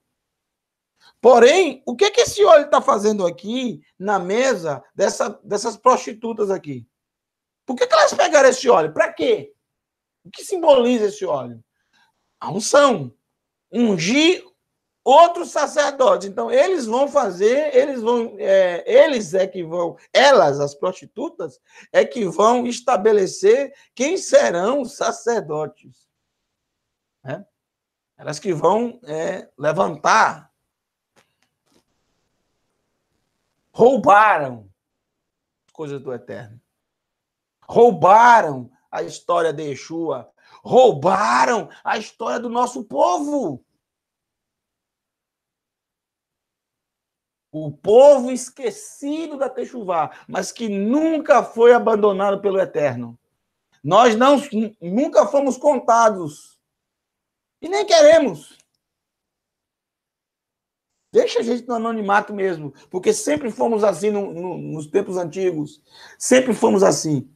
Porém, o que que esse óleo está fazendo aqui na mesa dessa, dessas prostitutas aqui? Por que, que elas pegaram esse óleo? Para quê? O que simboliza esse óleo? A unção. Ungir outros sacerdotes. Então, eles vão fazer, eles vão, é, eles é que vão, elas, as prostitutas, é que vão estabelecer quem serão os sacerdotes. Né? Elas que vão é, levantar. Roubaram coisas do Eterno. Roubaram a história de Yeshua. Roubaram a história do nosso povo. o povo esquecido da Techuvá, mas que nunca foi abandonado pelo Eterno. Nós não, nunca fomos contados e nem queremos. Deixa a gente no anonimato mesmo, porque sempre fomos assim no, no, nos tempos antigos. Sempre fomos assim.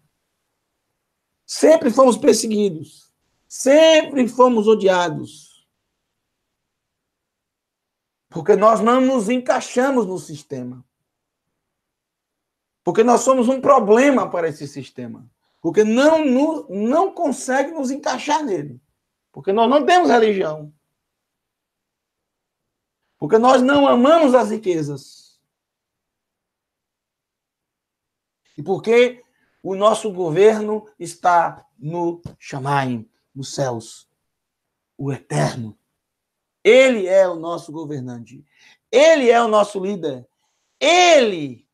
Sempre fomos perseguidos. Sempre fomos odiados. Porque nós não nos encaixamos no sistema. Porque nós somos um problema para esse sistema. Porque não, não, não consegue nos encaixar nele. Porque nós não temos religião. Porque nós não amamos as riquezas. E porque o nosso governo está no Shamayim, nos céus, o eterno. Ele é o nosso governante. Ele é o nosso líder. Ele,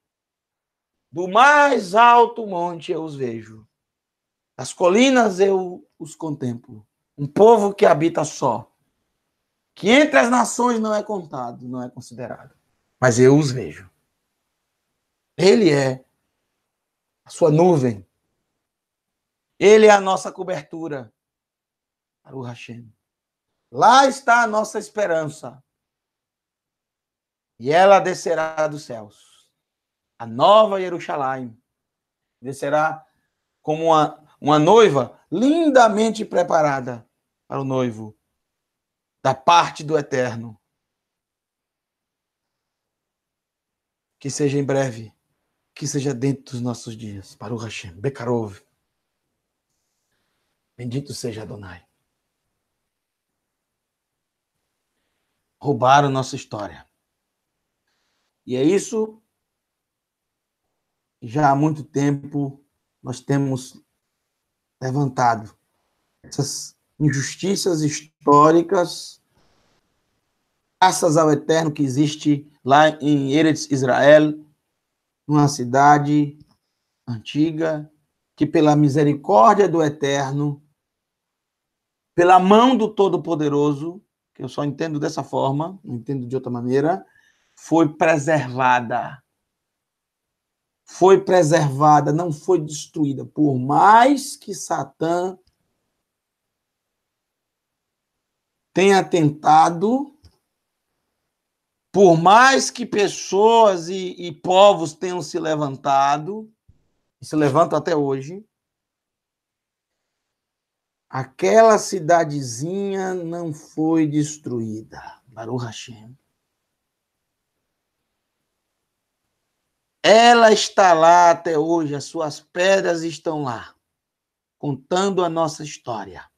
do mais alto monte eu os vejo. As colinas eu os contemplo. Um povo que habita só. Que entre as nações não é contado, não é considerado. Mas eu os vejo. Ele é a sua nuvem. Ele é a nossa cobertura. Aru Hashem. Lá está a nossa esperança. E ela descerá dos céus. A nova Jerusalém descerá como uma, uma noiva lindamente preparada para o noivo, da parte do Eterno. Que seja em breve, que seja dentro dos nossos dias, para o Hashem, Bekarov. Bendito seja Adonai. roubaram nossa história. E é isso. Já há muito tempo nós temos levantado essas injustiças históricas, graças ao Eterno que existe lá em Eretz Israel, numa cidade antiga, que pela misericórdia do Eterno, pela mão do Todo-Poderoso, que eu só entendo dessa forma, não entendo de outra maneira, foi preservada. Foi preservada, não foi destruída, por mais que Satã tenha tentado, por mais que pessoas e, e povos tenham se levantado, se levantam até hoje, Aquela cidadezinha não foi destruída. Baruch Hashem. Ela está lá até hoje, as suas pedras estão lá, contando a nossa história.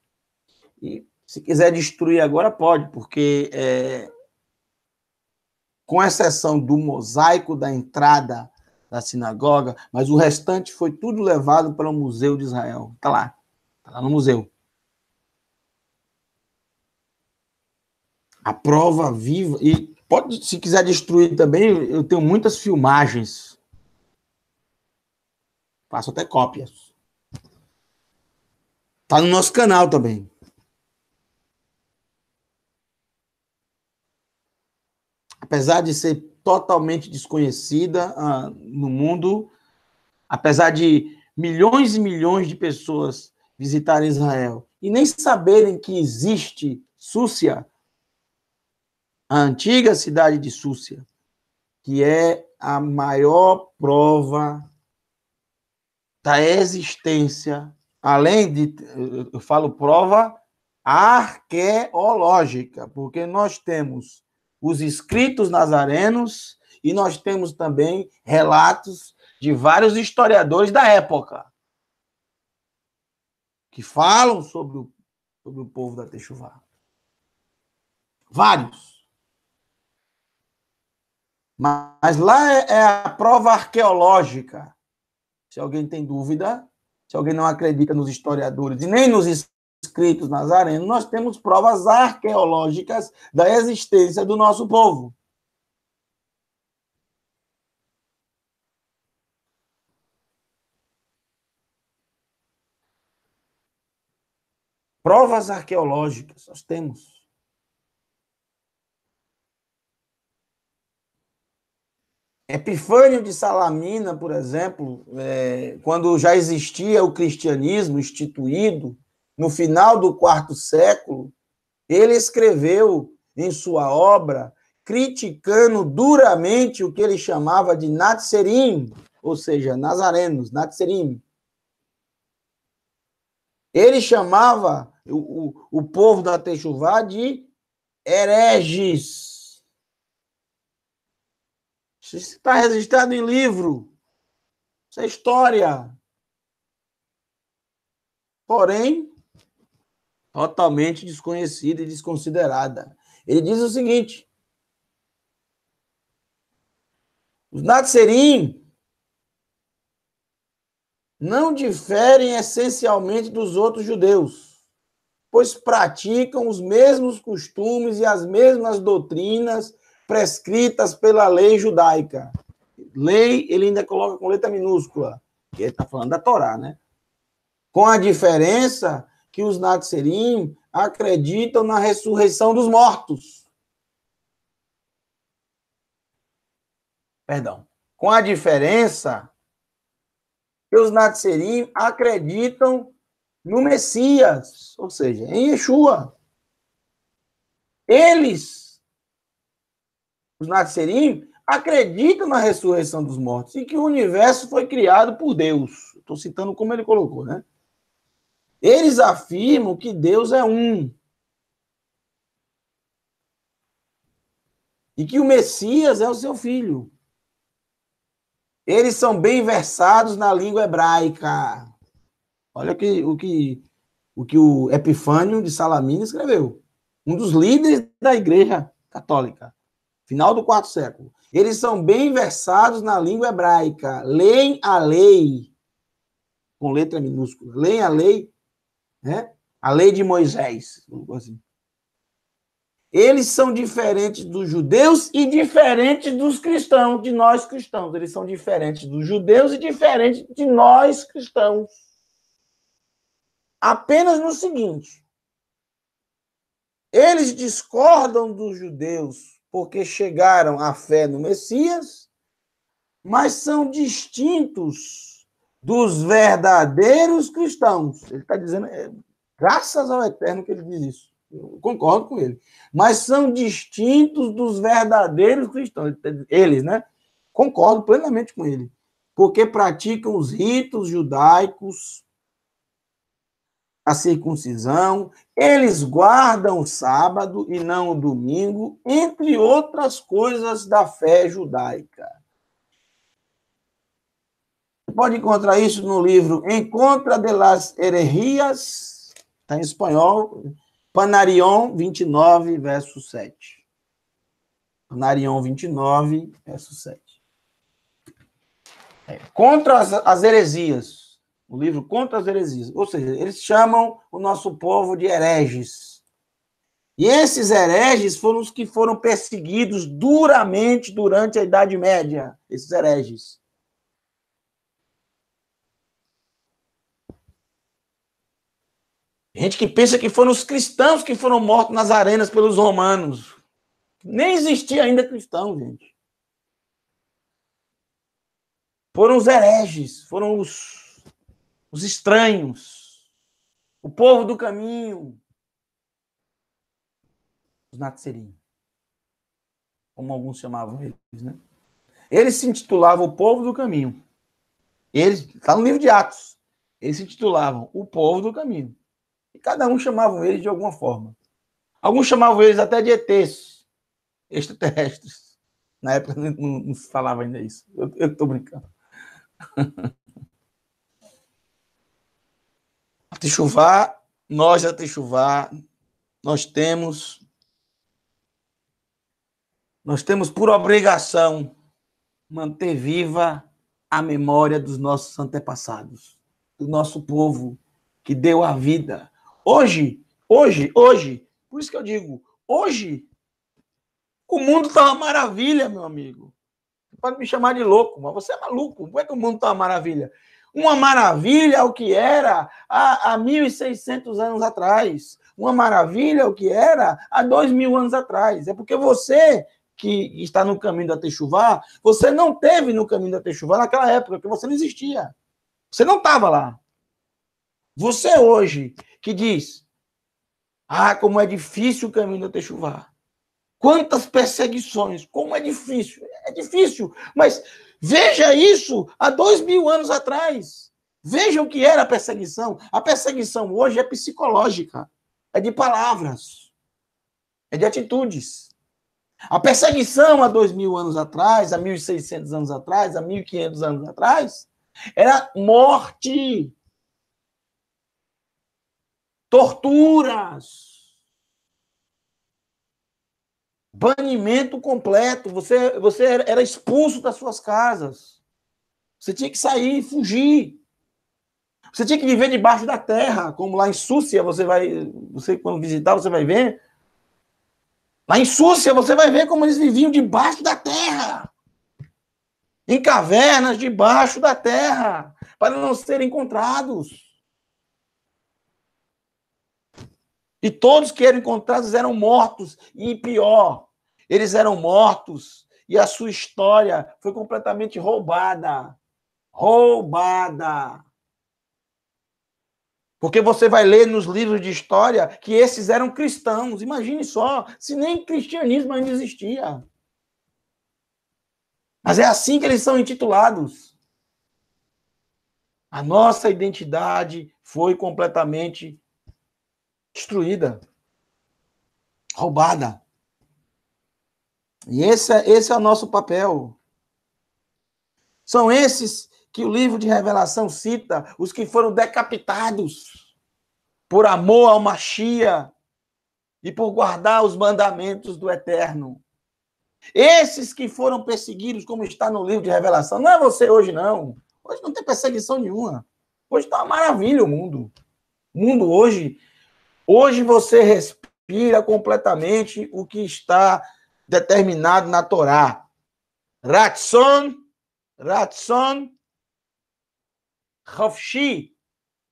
E se quiser destruir agora, pode, porque, é, com exceção do mosaico da entrada da sinagoga, mas o restante foi tudo levado para o Museu de Israel. Está lá, está lá no museu. a prova viva. E pode, se quiser destruir também, eu tenho muitas filmagens. Faço até cópias. Tá no nosso canal também. Apesar de ser totalmente desconhecida ah, no mundo, apesar de milhões e milhões de pessoas visitarem Israel e nem saberem que existe Súcia, a antiga cidade de Súcia, que é a maior prova da existência, além de, eu falo prova arqueológica, porque nós temos os escritos nazarenos e nós temos também relatos de vários historiadores da época que falam sobre o, sobre o povo da Techuvá. Vários. Mas lá é, é a prova arqueológica. Se alguém tem dúvida, se alguém não acredita nos historiadores e nem nos escritos nazarenos, nós temos provas arqueológicas da existência do nosso povo. Provas arqueológicas, nós temos. Epifânio de Salamina, por exemplo, é, quando já existia o cristianismo instituído, no final do quarto século, ele escreveu em sua obra, criticando duramente o que ele chamava de Natserim, ou seja, nazarenos, Natserim. Ele chamava o, o, o povo da Teixuvá de hereges. Isso está registrado em livro. Isso é história. Porém, totalmente desconhecida e desconsiderada. Ele diz o seguinte: os Natserim não diferem essencialmente dos outros judeus, pois praticam os mesmos costumes e as mesmas doutrinas prescritas pela lei judaica. Lei, ele ainda coloca com letra minúscula, que ele está falando da Torá, né? Com a diferença que os Natserim acreditam na ressurreição dos mortos. Perdão. Com a diferença que os Natserim acreditam no Messias, ou seja, em Yeshua. Eles os Nasserim, acreditam na ressurreição dos mortos e que o universo foi criado por Deus. Estou citando como ele colocou, né? Eles afirmam que Deus é um. E que o Messias é o seu filho. Eles são bem versados na língua hebraica. Olha que, o que o que o Epifânio de Salamina escreveu, um dos líderes da Igreja Católica final do quarto século. Eles são bem versados na língua hebraica, leem a lei, com letra minúscula, leem a lei, né? a lei de Moisés. Assim. Eles são diferentes dos judeus e diferentes dos cristãos, de nós cristãos. Eles são diferentes dos judeus e diferentes de nós cristãos. Apenas no seguinte: eles discordam dos judeus porque chegaram à fé no Messias, mas são distintos dos verdadeiros cristãos. Ele está dizendo, é, graças ao Eterno que ele diz isso. Eu concordo com ele. Mas são distintos dos verdadeiros cristãos. Eles, né? Concordo plenamente com ele. Porque praticam os ritos judaicos, a circuncisão, eles guardam o sábado e não o domingo, entre outras coisas da fé judaica. Você pode encontrar isso no livro Encontra de las Hererias, está em espanhol, Panarion 29, verso 7. Panarion 29, verso 7. É, contra as, as heresias o livro Contra as Heresias. Ou seja, eles chamam o nosso povo de hereges. E esses hereges foram os que foram perseguidos duramente durante a Idade Média, esses hereges. Gente que pensa que foram os cristãos que foram mortos nas arenas pelos romanos. Nem existia ainda cristão, gente. Foram os hereges, foram os os estranhos, o povo do caminho, os Natserinos, como alguns chamavam eles, né? Eles se intitulavam o povo do caminho. Eles, está no livro de Atos, eles se intitulavam o povo do caminho. E cada um chamava eles de alguma forma. Alguns chamavam eles até de ETs, extraterrestres. Na época não, não se falava ainda isso. Eu estou brincando. [laughs] A Techuvá, nós até Techuvá, nós temos nós temos por obrigação manter viva a memória dos nossos antepassados, do nosso povo que deu a vida. Hoje, hoje, hoje, por isso que eu digo, hoje o mundo está uma maravilha, meu amigo. Você pode me chamar de louco, mas você é maluco. Como é que o mundo está uma maravilha? uma maravilha ao que era há, há 1.600 anos atrás, uma maravilha ao que era há 2.000 anos atrás. É porque você que está no caminho da Techuvá, você não teve no caminho da Techuvá naquela época, porque você não existia. Você não estava lá. Você hoje que diz, ah, como é difícil o caminho da Techuvá. Quantas perseguições, como é difícil. É difícil, mas Veja isso há dois mil anos atrás. Veja o que era a perseguição. A perseguição hoje é psicológica, é de palavras, é de atitudes. A perseguição há dois mil anos atrás, há 1.600 anos atrás, há 1.500 anos atrás, era morte, torturas, Banimento completo. Você, você era expulso das suas casas. Você tinha que sair, fugir. Você tinha que viver debaixo da terra, como lá em Súcia, você vai, você quando visitar, você vai ver. Lá em Súcia, você vai ver como eles viviam debaixo da terra. Em cavernas debaixo da terra, para não serem encontrados. E todos que eram encontrados eram mortos, e pior, eles eram mortos e a sua história foi completamente roubada. Roubada. Porque você vai ler nos livros de história que esses eram cristãos. Imagine só, se nem cristianismo ainda existia. Mas é assim que eles são intitulados. A nossa identidade foi completamente destruída, roubada. E esse é, esse é o nosso papel. São esses que o livro de Revelação cita, os que foram decapitados por amor ao Machia e por guardar os mandamentos do Eterno. Esses que foram perseguidos, como está no livro de Revelação, não é você hoje, não. Hoje não tem perseguição nenhuma. Hoje está uma maravilha o mundo. O mundo hoje, hoje você respira completamente o que está determinado na Torá. Ratson, Ratson, Hofshi,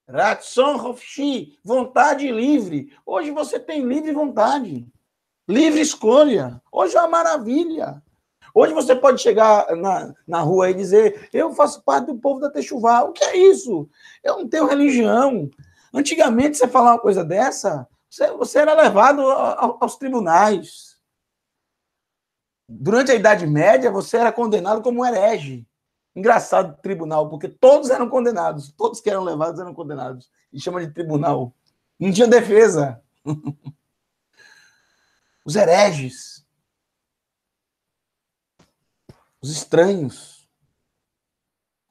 Ratson Hofshi, vontade livre. Hoje você tem livre vontade, livre escolha. Hoje é uma maravilha. Hoje você pode chegar na, na rua e dizer: Eu faço parte do povo da Techuvá. O que é isso? Eu não tenho religião. Antigamente, você falar uma coisa dessa, você, você era levado aos tribunais. Durante a Idade Média, você era condenado como um herege. Engraçado tribunal, porque todos eram condenados, todos que eram levados eram condenados. E chama de tribunal. Não tinha defesa. [laughs] Os hereges. Os estranhos.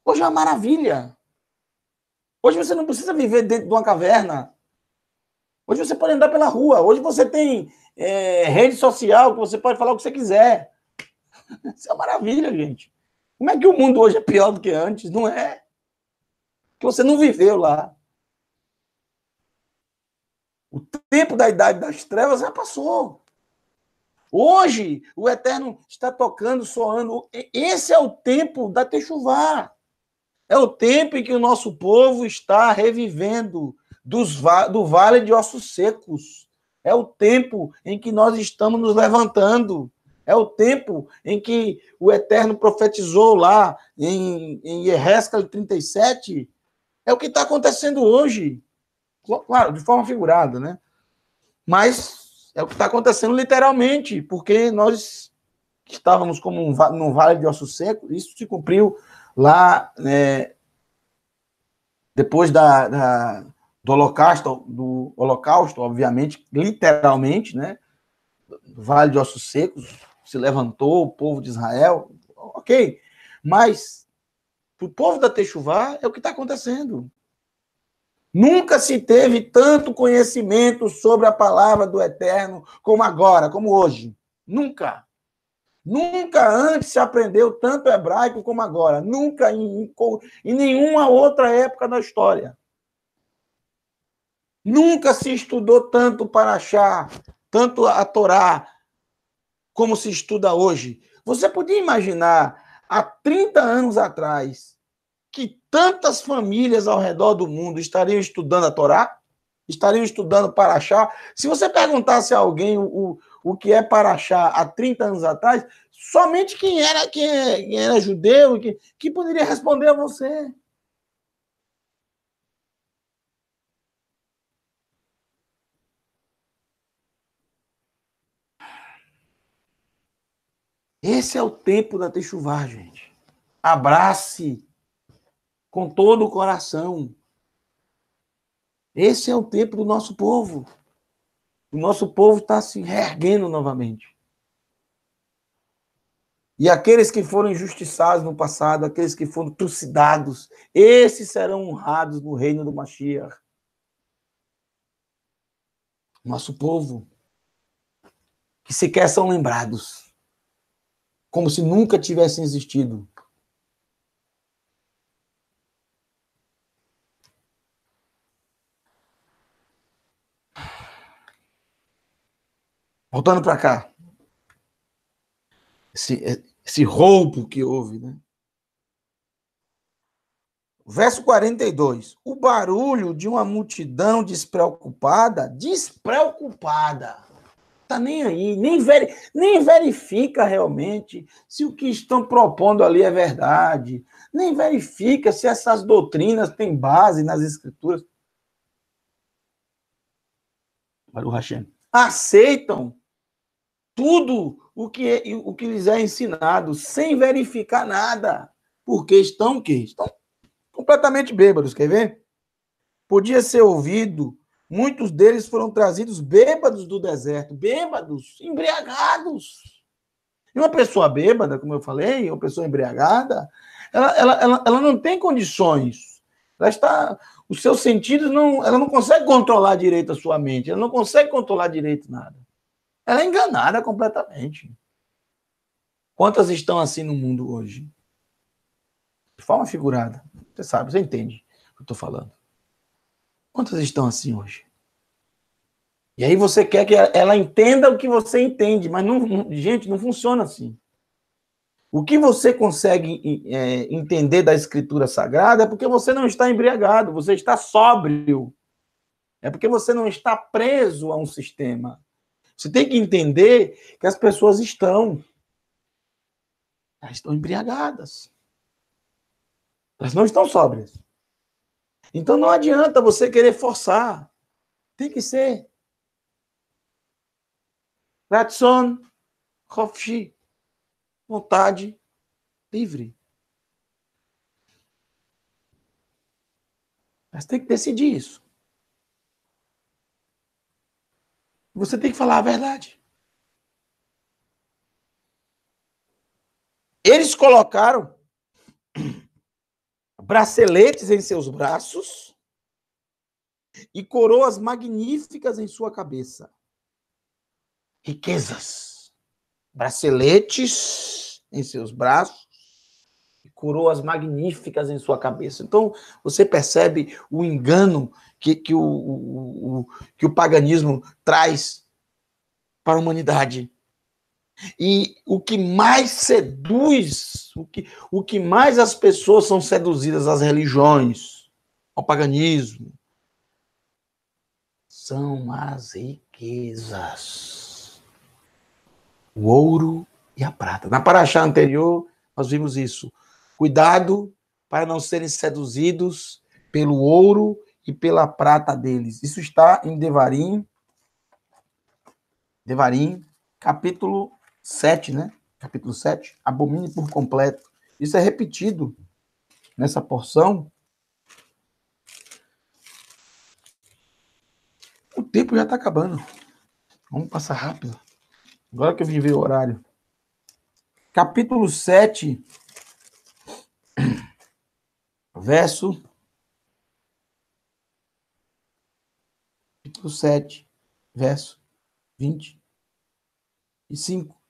Hoje é uma maravilha. Hoje você não precisa viver dentro de uma caverna. Hoje você pode andar pela rua. Hoje você tem é, rede social, que você pode falar o que você quiser. [laughs] Isso é uma maravilha, gente. Como é que o mundo hoje é pior do que antes? Não é? Que você não viveu lá. O tempo da idade das trevas já passou. Hoje, o Eterno está tocando, soando. Esse é o tempo da Techuvá. É o tempo em que o nosso povo está revivendo dos, do vale de ossos secos. É o tempo em que nós estamos nos levantando. É o tempo em que o Eterno profetizou lá em, em Ezequiel 37. É o que está acontecendo hoje. Claro, de forma figurada, né? Mas é o que está acontecendo literalmente, porque nós estávamos como um, num vale de osso seco, isso se cumpriu lá, né, depois da, da do Holocausto, do Holocausto, obviamente, literalmente, né? Do vale de Ossos Secos, se levantou o povo de Israel, ok. Mas o povo da Techuvá é o que está acontecendo. Nunca se teve tanto conhecimento sobre a palavra do Eterno como agora, como hoje. Nunca. Nunca antes se aprendeu tanto hebraico como agora. Nunca em, em, em nenhuma outra época da história. Nunca se estudou tanto para achar, tanto a Torá, como se estuda hoje. Você podia imaginar, há 30 anos atrás, que tantas famílias ao redor do mundo estariam estudando a Torá? Estariam estudando para achar? Se você perguntasse a alguém o, o, o que é para achar há 30 anos atrás, somente quem era, quem é, era judeu que, que poderia responder a você. Esse é o tempo da Texuvar, gente. Abrace com todo o coração. Esse é o tempo do nosso povo. O nosso povo está se reerguendo novamente. E aqueles que foram injustiçados no passado, aqueles que foram trucidados, esses serão honrados no reino do Mashiach. Nosso povo, que sequer são lembrados como se nunca tivessem existido. Voltando para cá, esse, esse roubo que houve, né? Verso 42. O barulho de uma multidão despreocupada, despreocupada, Está nem aí, nem, veri, nem verifica realmente se o que estão propondo ali é verdade, nem verifica se essas doutrinas têm base nas escrituras. Baruch Hashem. Aceitam tudo o que, é, o que lhes é ensinado, sem verificar nada, porque estão que Estão completamente bêbados, quer ver? Podia ser ouvido Muitos deles foram trazidos bêbados do deserto, bêbados, embriagados. E uma pessoa bêbada, como eu falei, uma pessoa embriagada, ela, ela, ela, ela não tem condições. Ela está. Os seus sentidos não. Ela não consegue controlar direito a sua mente. Ela não consegue controlar direito nada. Ela é enganada completamente. Quantas estão assim no mundo hoje? De forma figurada. Você sabe, você entende o que eu estou falando. Quantas estão assim hoje? E aí você quer que ela entenda o que você entende, mas não, gente, não funciona assim. O que você consegue é, entender da Escritura Sagrada é porque você não está embriagado, você está sóbrio. É porque você não está preso a um sistema. Você tem que entender que as pessoas estão. Elas estão embriagadas. Elas não estão sóbrias. Então não adianta você querer forçar. Tem que ser. Ratson Hofshi. Vontade livre. Mas tem que decidir isso. Você tem que falar a verdade. Eles colocaram braceletes em seus braços e coroas magníficas em sua cabeça. Riquezas, braceletes em seus braços e coroas magníficas em sua cabeça. Então, você percebe o engano que, que, o, o, o que o paganismo traz para a humanidade. E o que mais seduz, o que, o que mais as pessoas são seduzidas às religiões, ao paganismo, são as riquezas. O ouro e a prata. Na paraxá anterior, nós vimos isso. Cuidado para não serem seduzidos pelo ouro e pela prata deles. Isso está em Devarim, Devarim, capítulo 7, né? Capítulo 7, abomine por completo. Isso é repetido nessa porção. O tempo já está acabando. Vamos passar rápido. Agora que eu vim ver o horário. Capítulo 7, verso. Capítulo 7, verso 25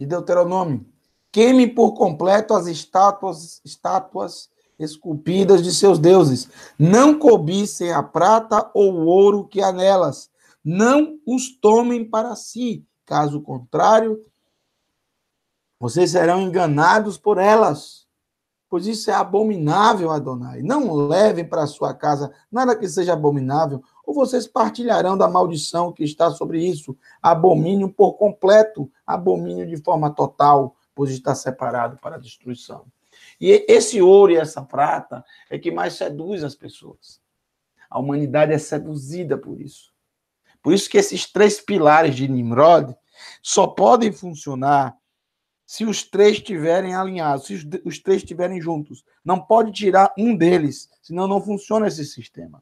de Deuteronômio. Queime por completo as estátuas, estátuas esculpidas de seus deuses. Não cobissem a prata ou o ouro que há nelas. Não os tomem para si. Caso contrário, vocês serão enganados por elas. Pois isso é abominável, Adonai. Não levem para sua casa nada que seja abominável ou vocês partilharão da maldição que está sobre isso. Abomínio por completo, abomínio de forma total, pois está separado para a destruição. E esse ouro e essa prata é que mais seduz as pessoas. A humanidade é seduzida por isso. Por isso que esses três pilares de Nimrod só podem funcionar se os três estiverem alinhados, se os, os três estiverem juntos. Não pode tirar um deles, senão não funciona esse sistema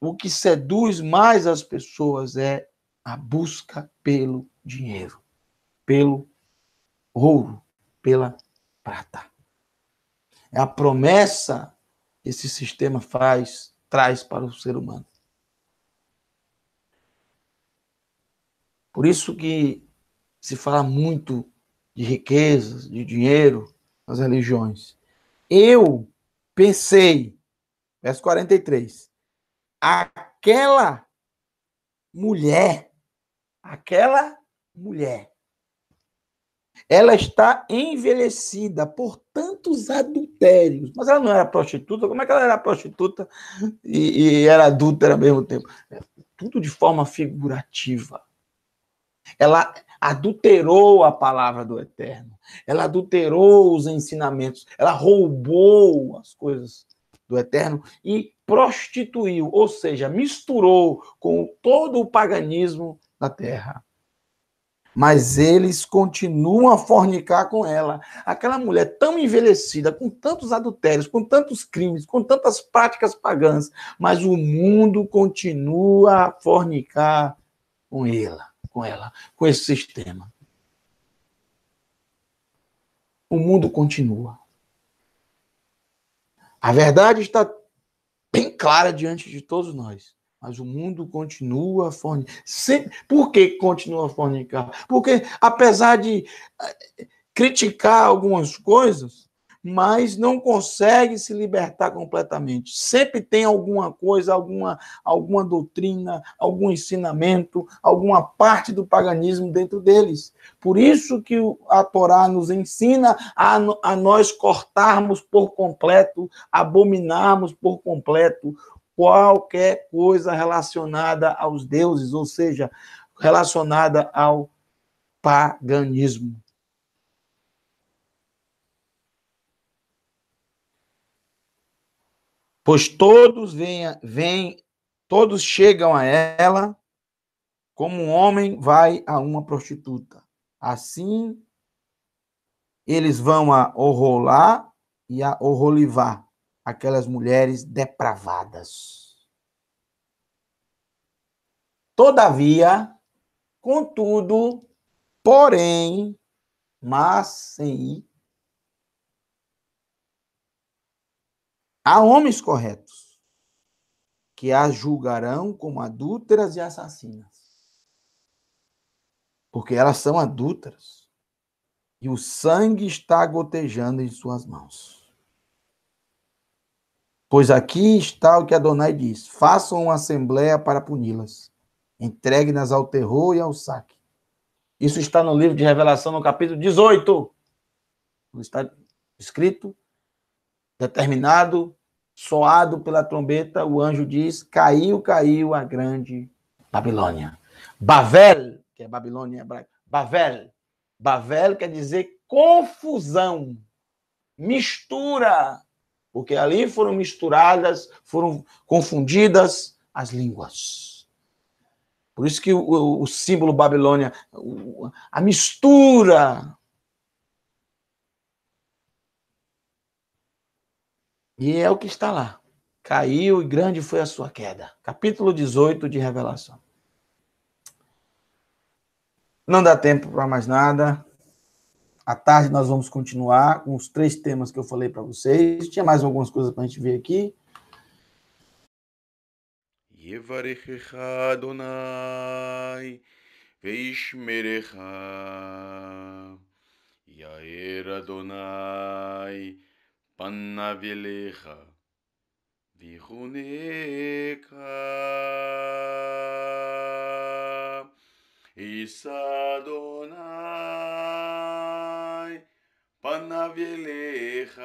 o que seduz mais as pessoas é a busca pelo dinheiro, pelo ouro, pela prata. É a promessa que esse sistema faz, traz para o ser humano. Por isso que se fala muito de riquezas, de dinheiro nas religiões. Eu pensei, verso 43, aquela mulher, aquela mulher, ela está envelhecida por tantos adultérios. Mas ela não era prostituta, como é que ela era prostituta e, e era adúltera ao mesmo tempo? É, tudo de forma figurativa. Ela adulterou a palavra do Eterno, ela adulterou os ensinamentos, ela roubou as coisas do Eterno e prostituiu, ou seja, misturou com todo o paganismo da terra. Mas eles continuam a fornicar com ela. Aquela mulher tão envelhecida, com tantos adultérios, com tantos crimes, com tantas práticas pagãs, mas o mundo continua a fornicar com ela, com ela, com esse sistema. O mundo continua. A verdade está bem clara diante de todos nós. Mas o mundo continua a fornicar. Por que continua a fornicar? Porque, apesar de eh, criticar algumas coisas, mas não consegue se libertar completamente. Sempre tem alguma coisa, alguma, alguma doutrina, algum ensinamento, alguma parte do paganismo dentro deles. Por isso que a Torá nos ensina a, a nós cortarmos por completo, abominarmos por completo qualquer coisa relacionada aos deuses, ou seja, relacionada ao paganismo. pois todos vêm, vem todos chegam a ela, como um homem vai a uma prostituta. Assim, eles vão a Orolá e a Orolivá, aquelas mulheres depravadas. Todavia, contudo, porém, mas sem Há homens corretos que as julgarão como adúlteras e assassinas. Porque elas são adúlteras. E o sangue está gotejando em suas mãos. Pois aqui está o que Adonai diz: façam uma assembleia para puni-las. Entregue-nas ao terror e ao saque. Isso está no livro de Revelação, no capítulo 18. Está escrito, determinado soado pela trombeta, o anjo diz: Caiu, caiu a grande Babilônia. Bavel, que é Babilônia hebraica. hebraico, Bavel. Bavel quer dizer confusão, mistura, porque ali foram misturadas, foram confundidas as línguas. Por isso que o, o, o símbolo Babilônia, a mistura E é o que está lá. Caiu e grande foi a sua queda. Capítulo 18 de Revelação. Não dá tempo para mais nada. À tarde nós vamos continuar com os três temas que eu falei para vocês. Tinha mais algumas coisas para a gente ver aqui. יברכך אדוני וישמרך, יאר פניו אליך ויחונקה. יישא אדוני פניו אליך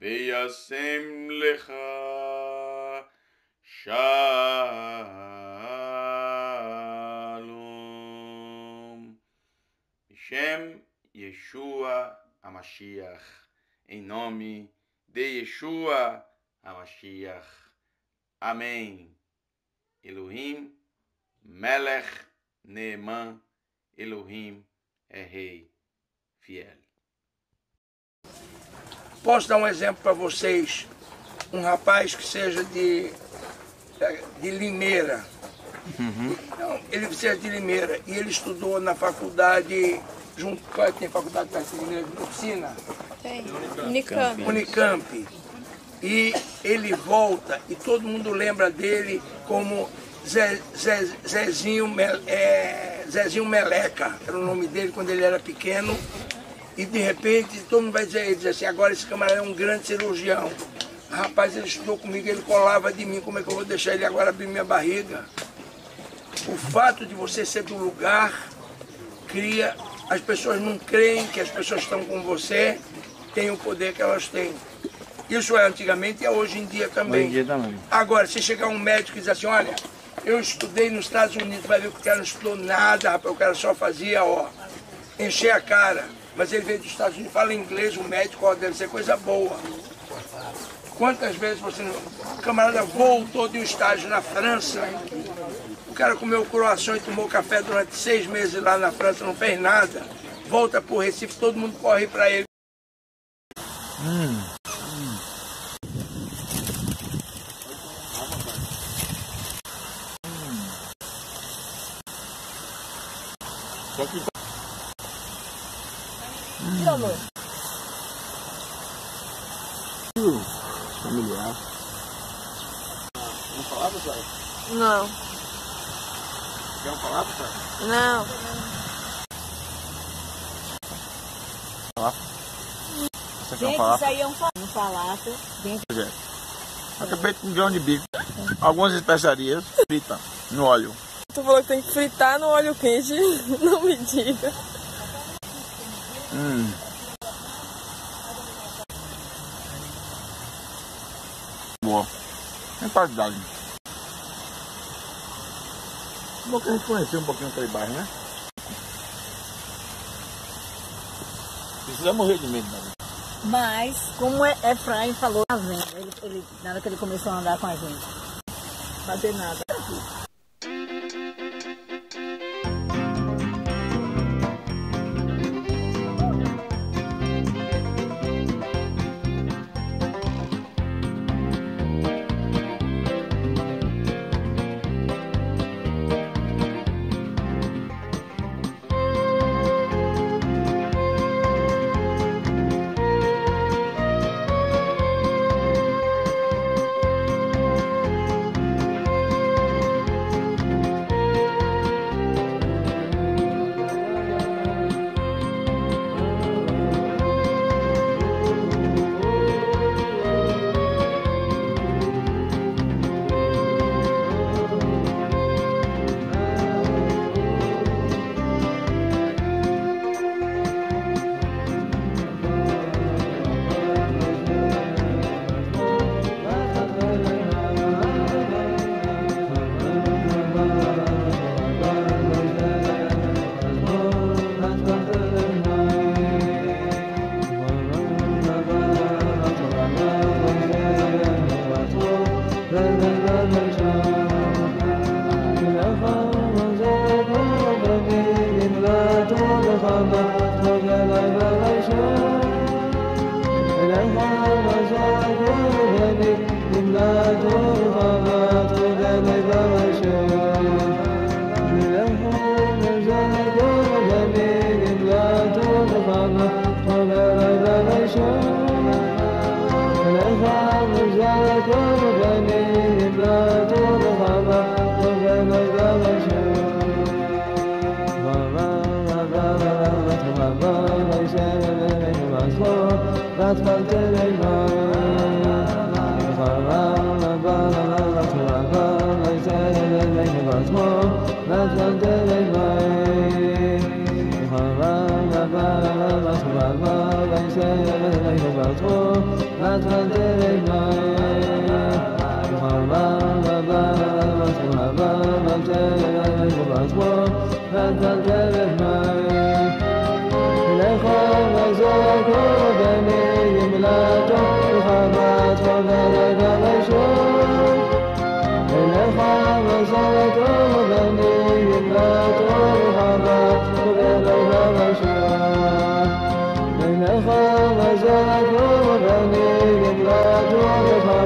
וישם לך שלום. בשם ישוע Amashiach, em nome de Yeshua Amashiach. Amém. Elohim, Melech, Neeman, Elohim é rei fiel. Posso dar um exemplo para vocês? Um rapaz que seja de, eh, de Limeira. Uhum. ele seja de Limeira e ele estudou na faculdade junto tem faculdade de medicina? Tem. Unicamp. Unicamp. E ele volta e todo mundo lembra dele como Zé, Zé, Zezinho, é, Zezinho Meleca, era o nome dele quando ele era pequeno. E de repente todo mundo vai dizer, ele diz assim, agora esse camarada é um grande cirurgião. Rapaz, ele estudou comigo, ele colava de mim, como é que eu vou deixar ele agora abrir minha barriga? O fato de você ser do lugar cria as pessoas não creem que as pessoas estão com você, têm o poder que elas têm. Isso é antigamente e é hoje em dia também. Hoje em dia também. Agora, se chegar um médico e dizer assim, olha, eu estudei nos Estados Unidos, vai ver que o cara não estudou nada, rapaz, o cara só fazia, ó, encher a cara. Mas ele veio dos Estados Unidos, fala inglês, o médico, ó, deve ser coisa boa. Quantas vezes você. O camarada voltou de um estágio na França, cara comeu croissant e tomou café durante seis meses lá na França, não fez nada. Volta pro Recife, todo mundo corre pra ele. Hum. Hum. Só que... Hum. amor? Hum. Familiar. Não falava, Zé? Não. Salada? Não. Salada? Isso aqui é Isso aí é um falato Dentro... É. Até com grão de bico. Algumas especiarias frita no óleo. Tu falou que tem que fritar no óleo quente. [laughs] Não me diga. Hum. Boa. Tem qualidade. Como que a gente conheceu um pouquinho para baixo, né? Precisa morrer de medo, né? Mas, como é, é Efraim falou, tá ele, ele, nada que ele começou a andar com a gente. Fazer nada.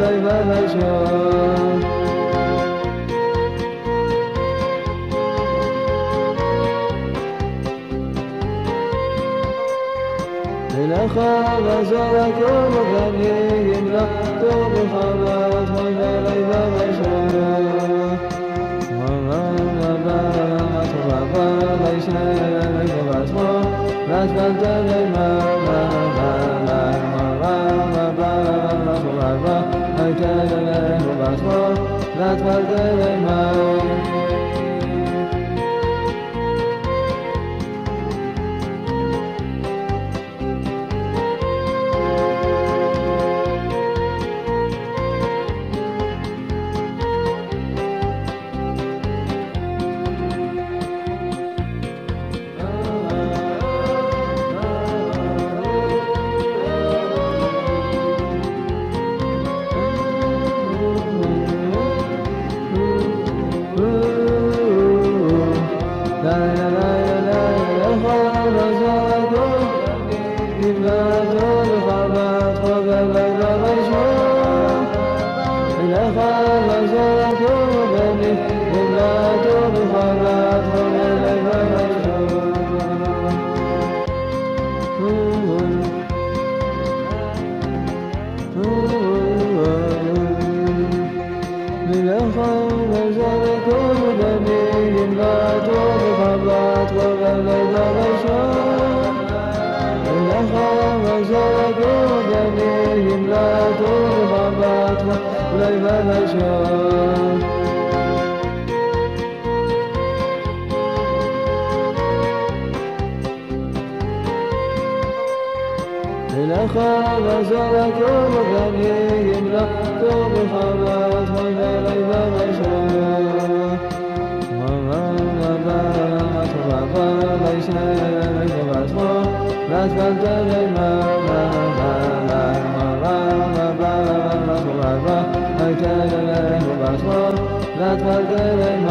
لای و لجا نخواب از آبک و مغنیم را تو بخوابت های بلای و مامان و برمت ما رتبت دلما راز خاب زرك ومغني يملا توب حمات وغلي بغشا ومن غبات وغبا غيشا غيشا غيشا غيشا Radvar, Radvar Garay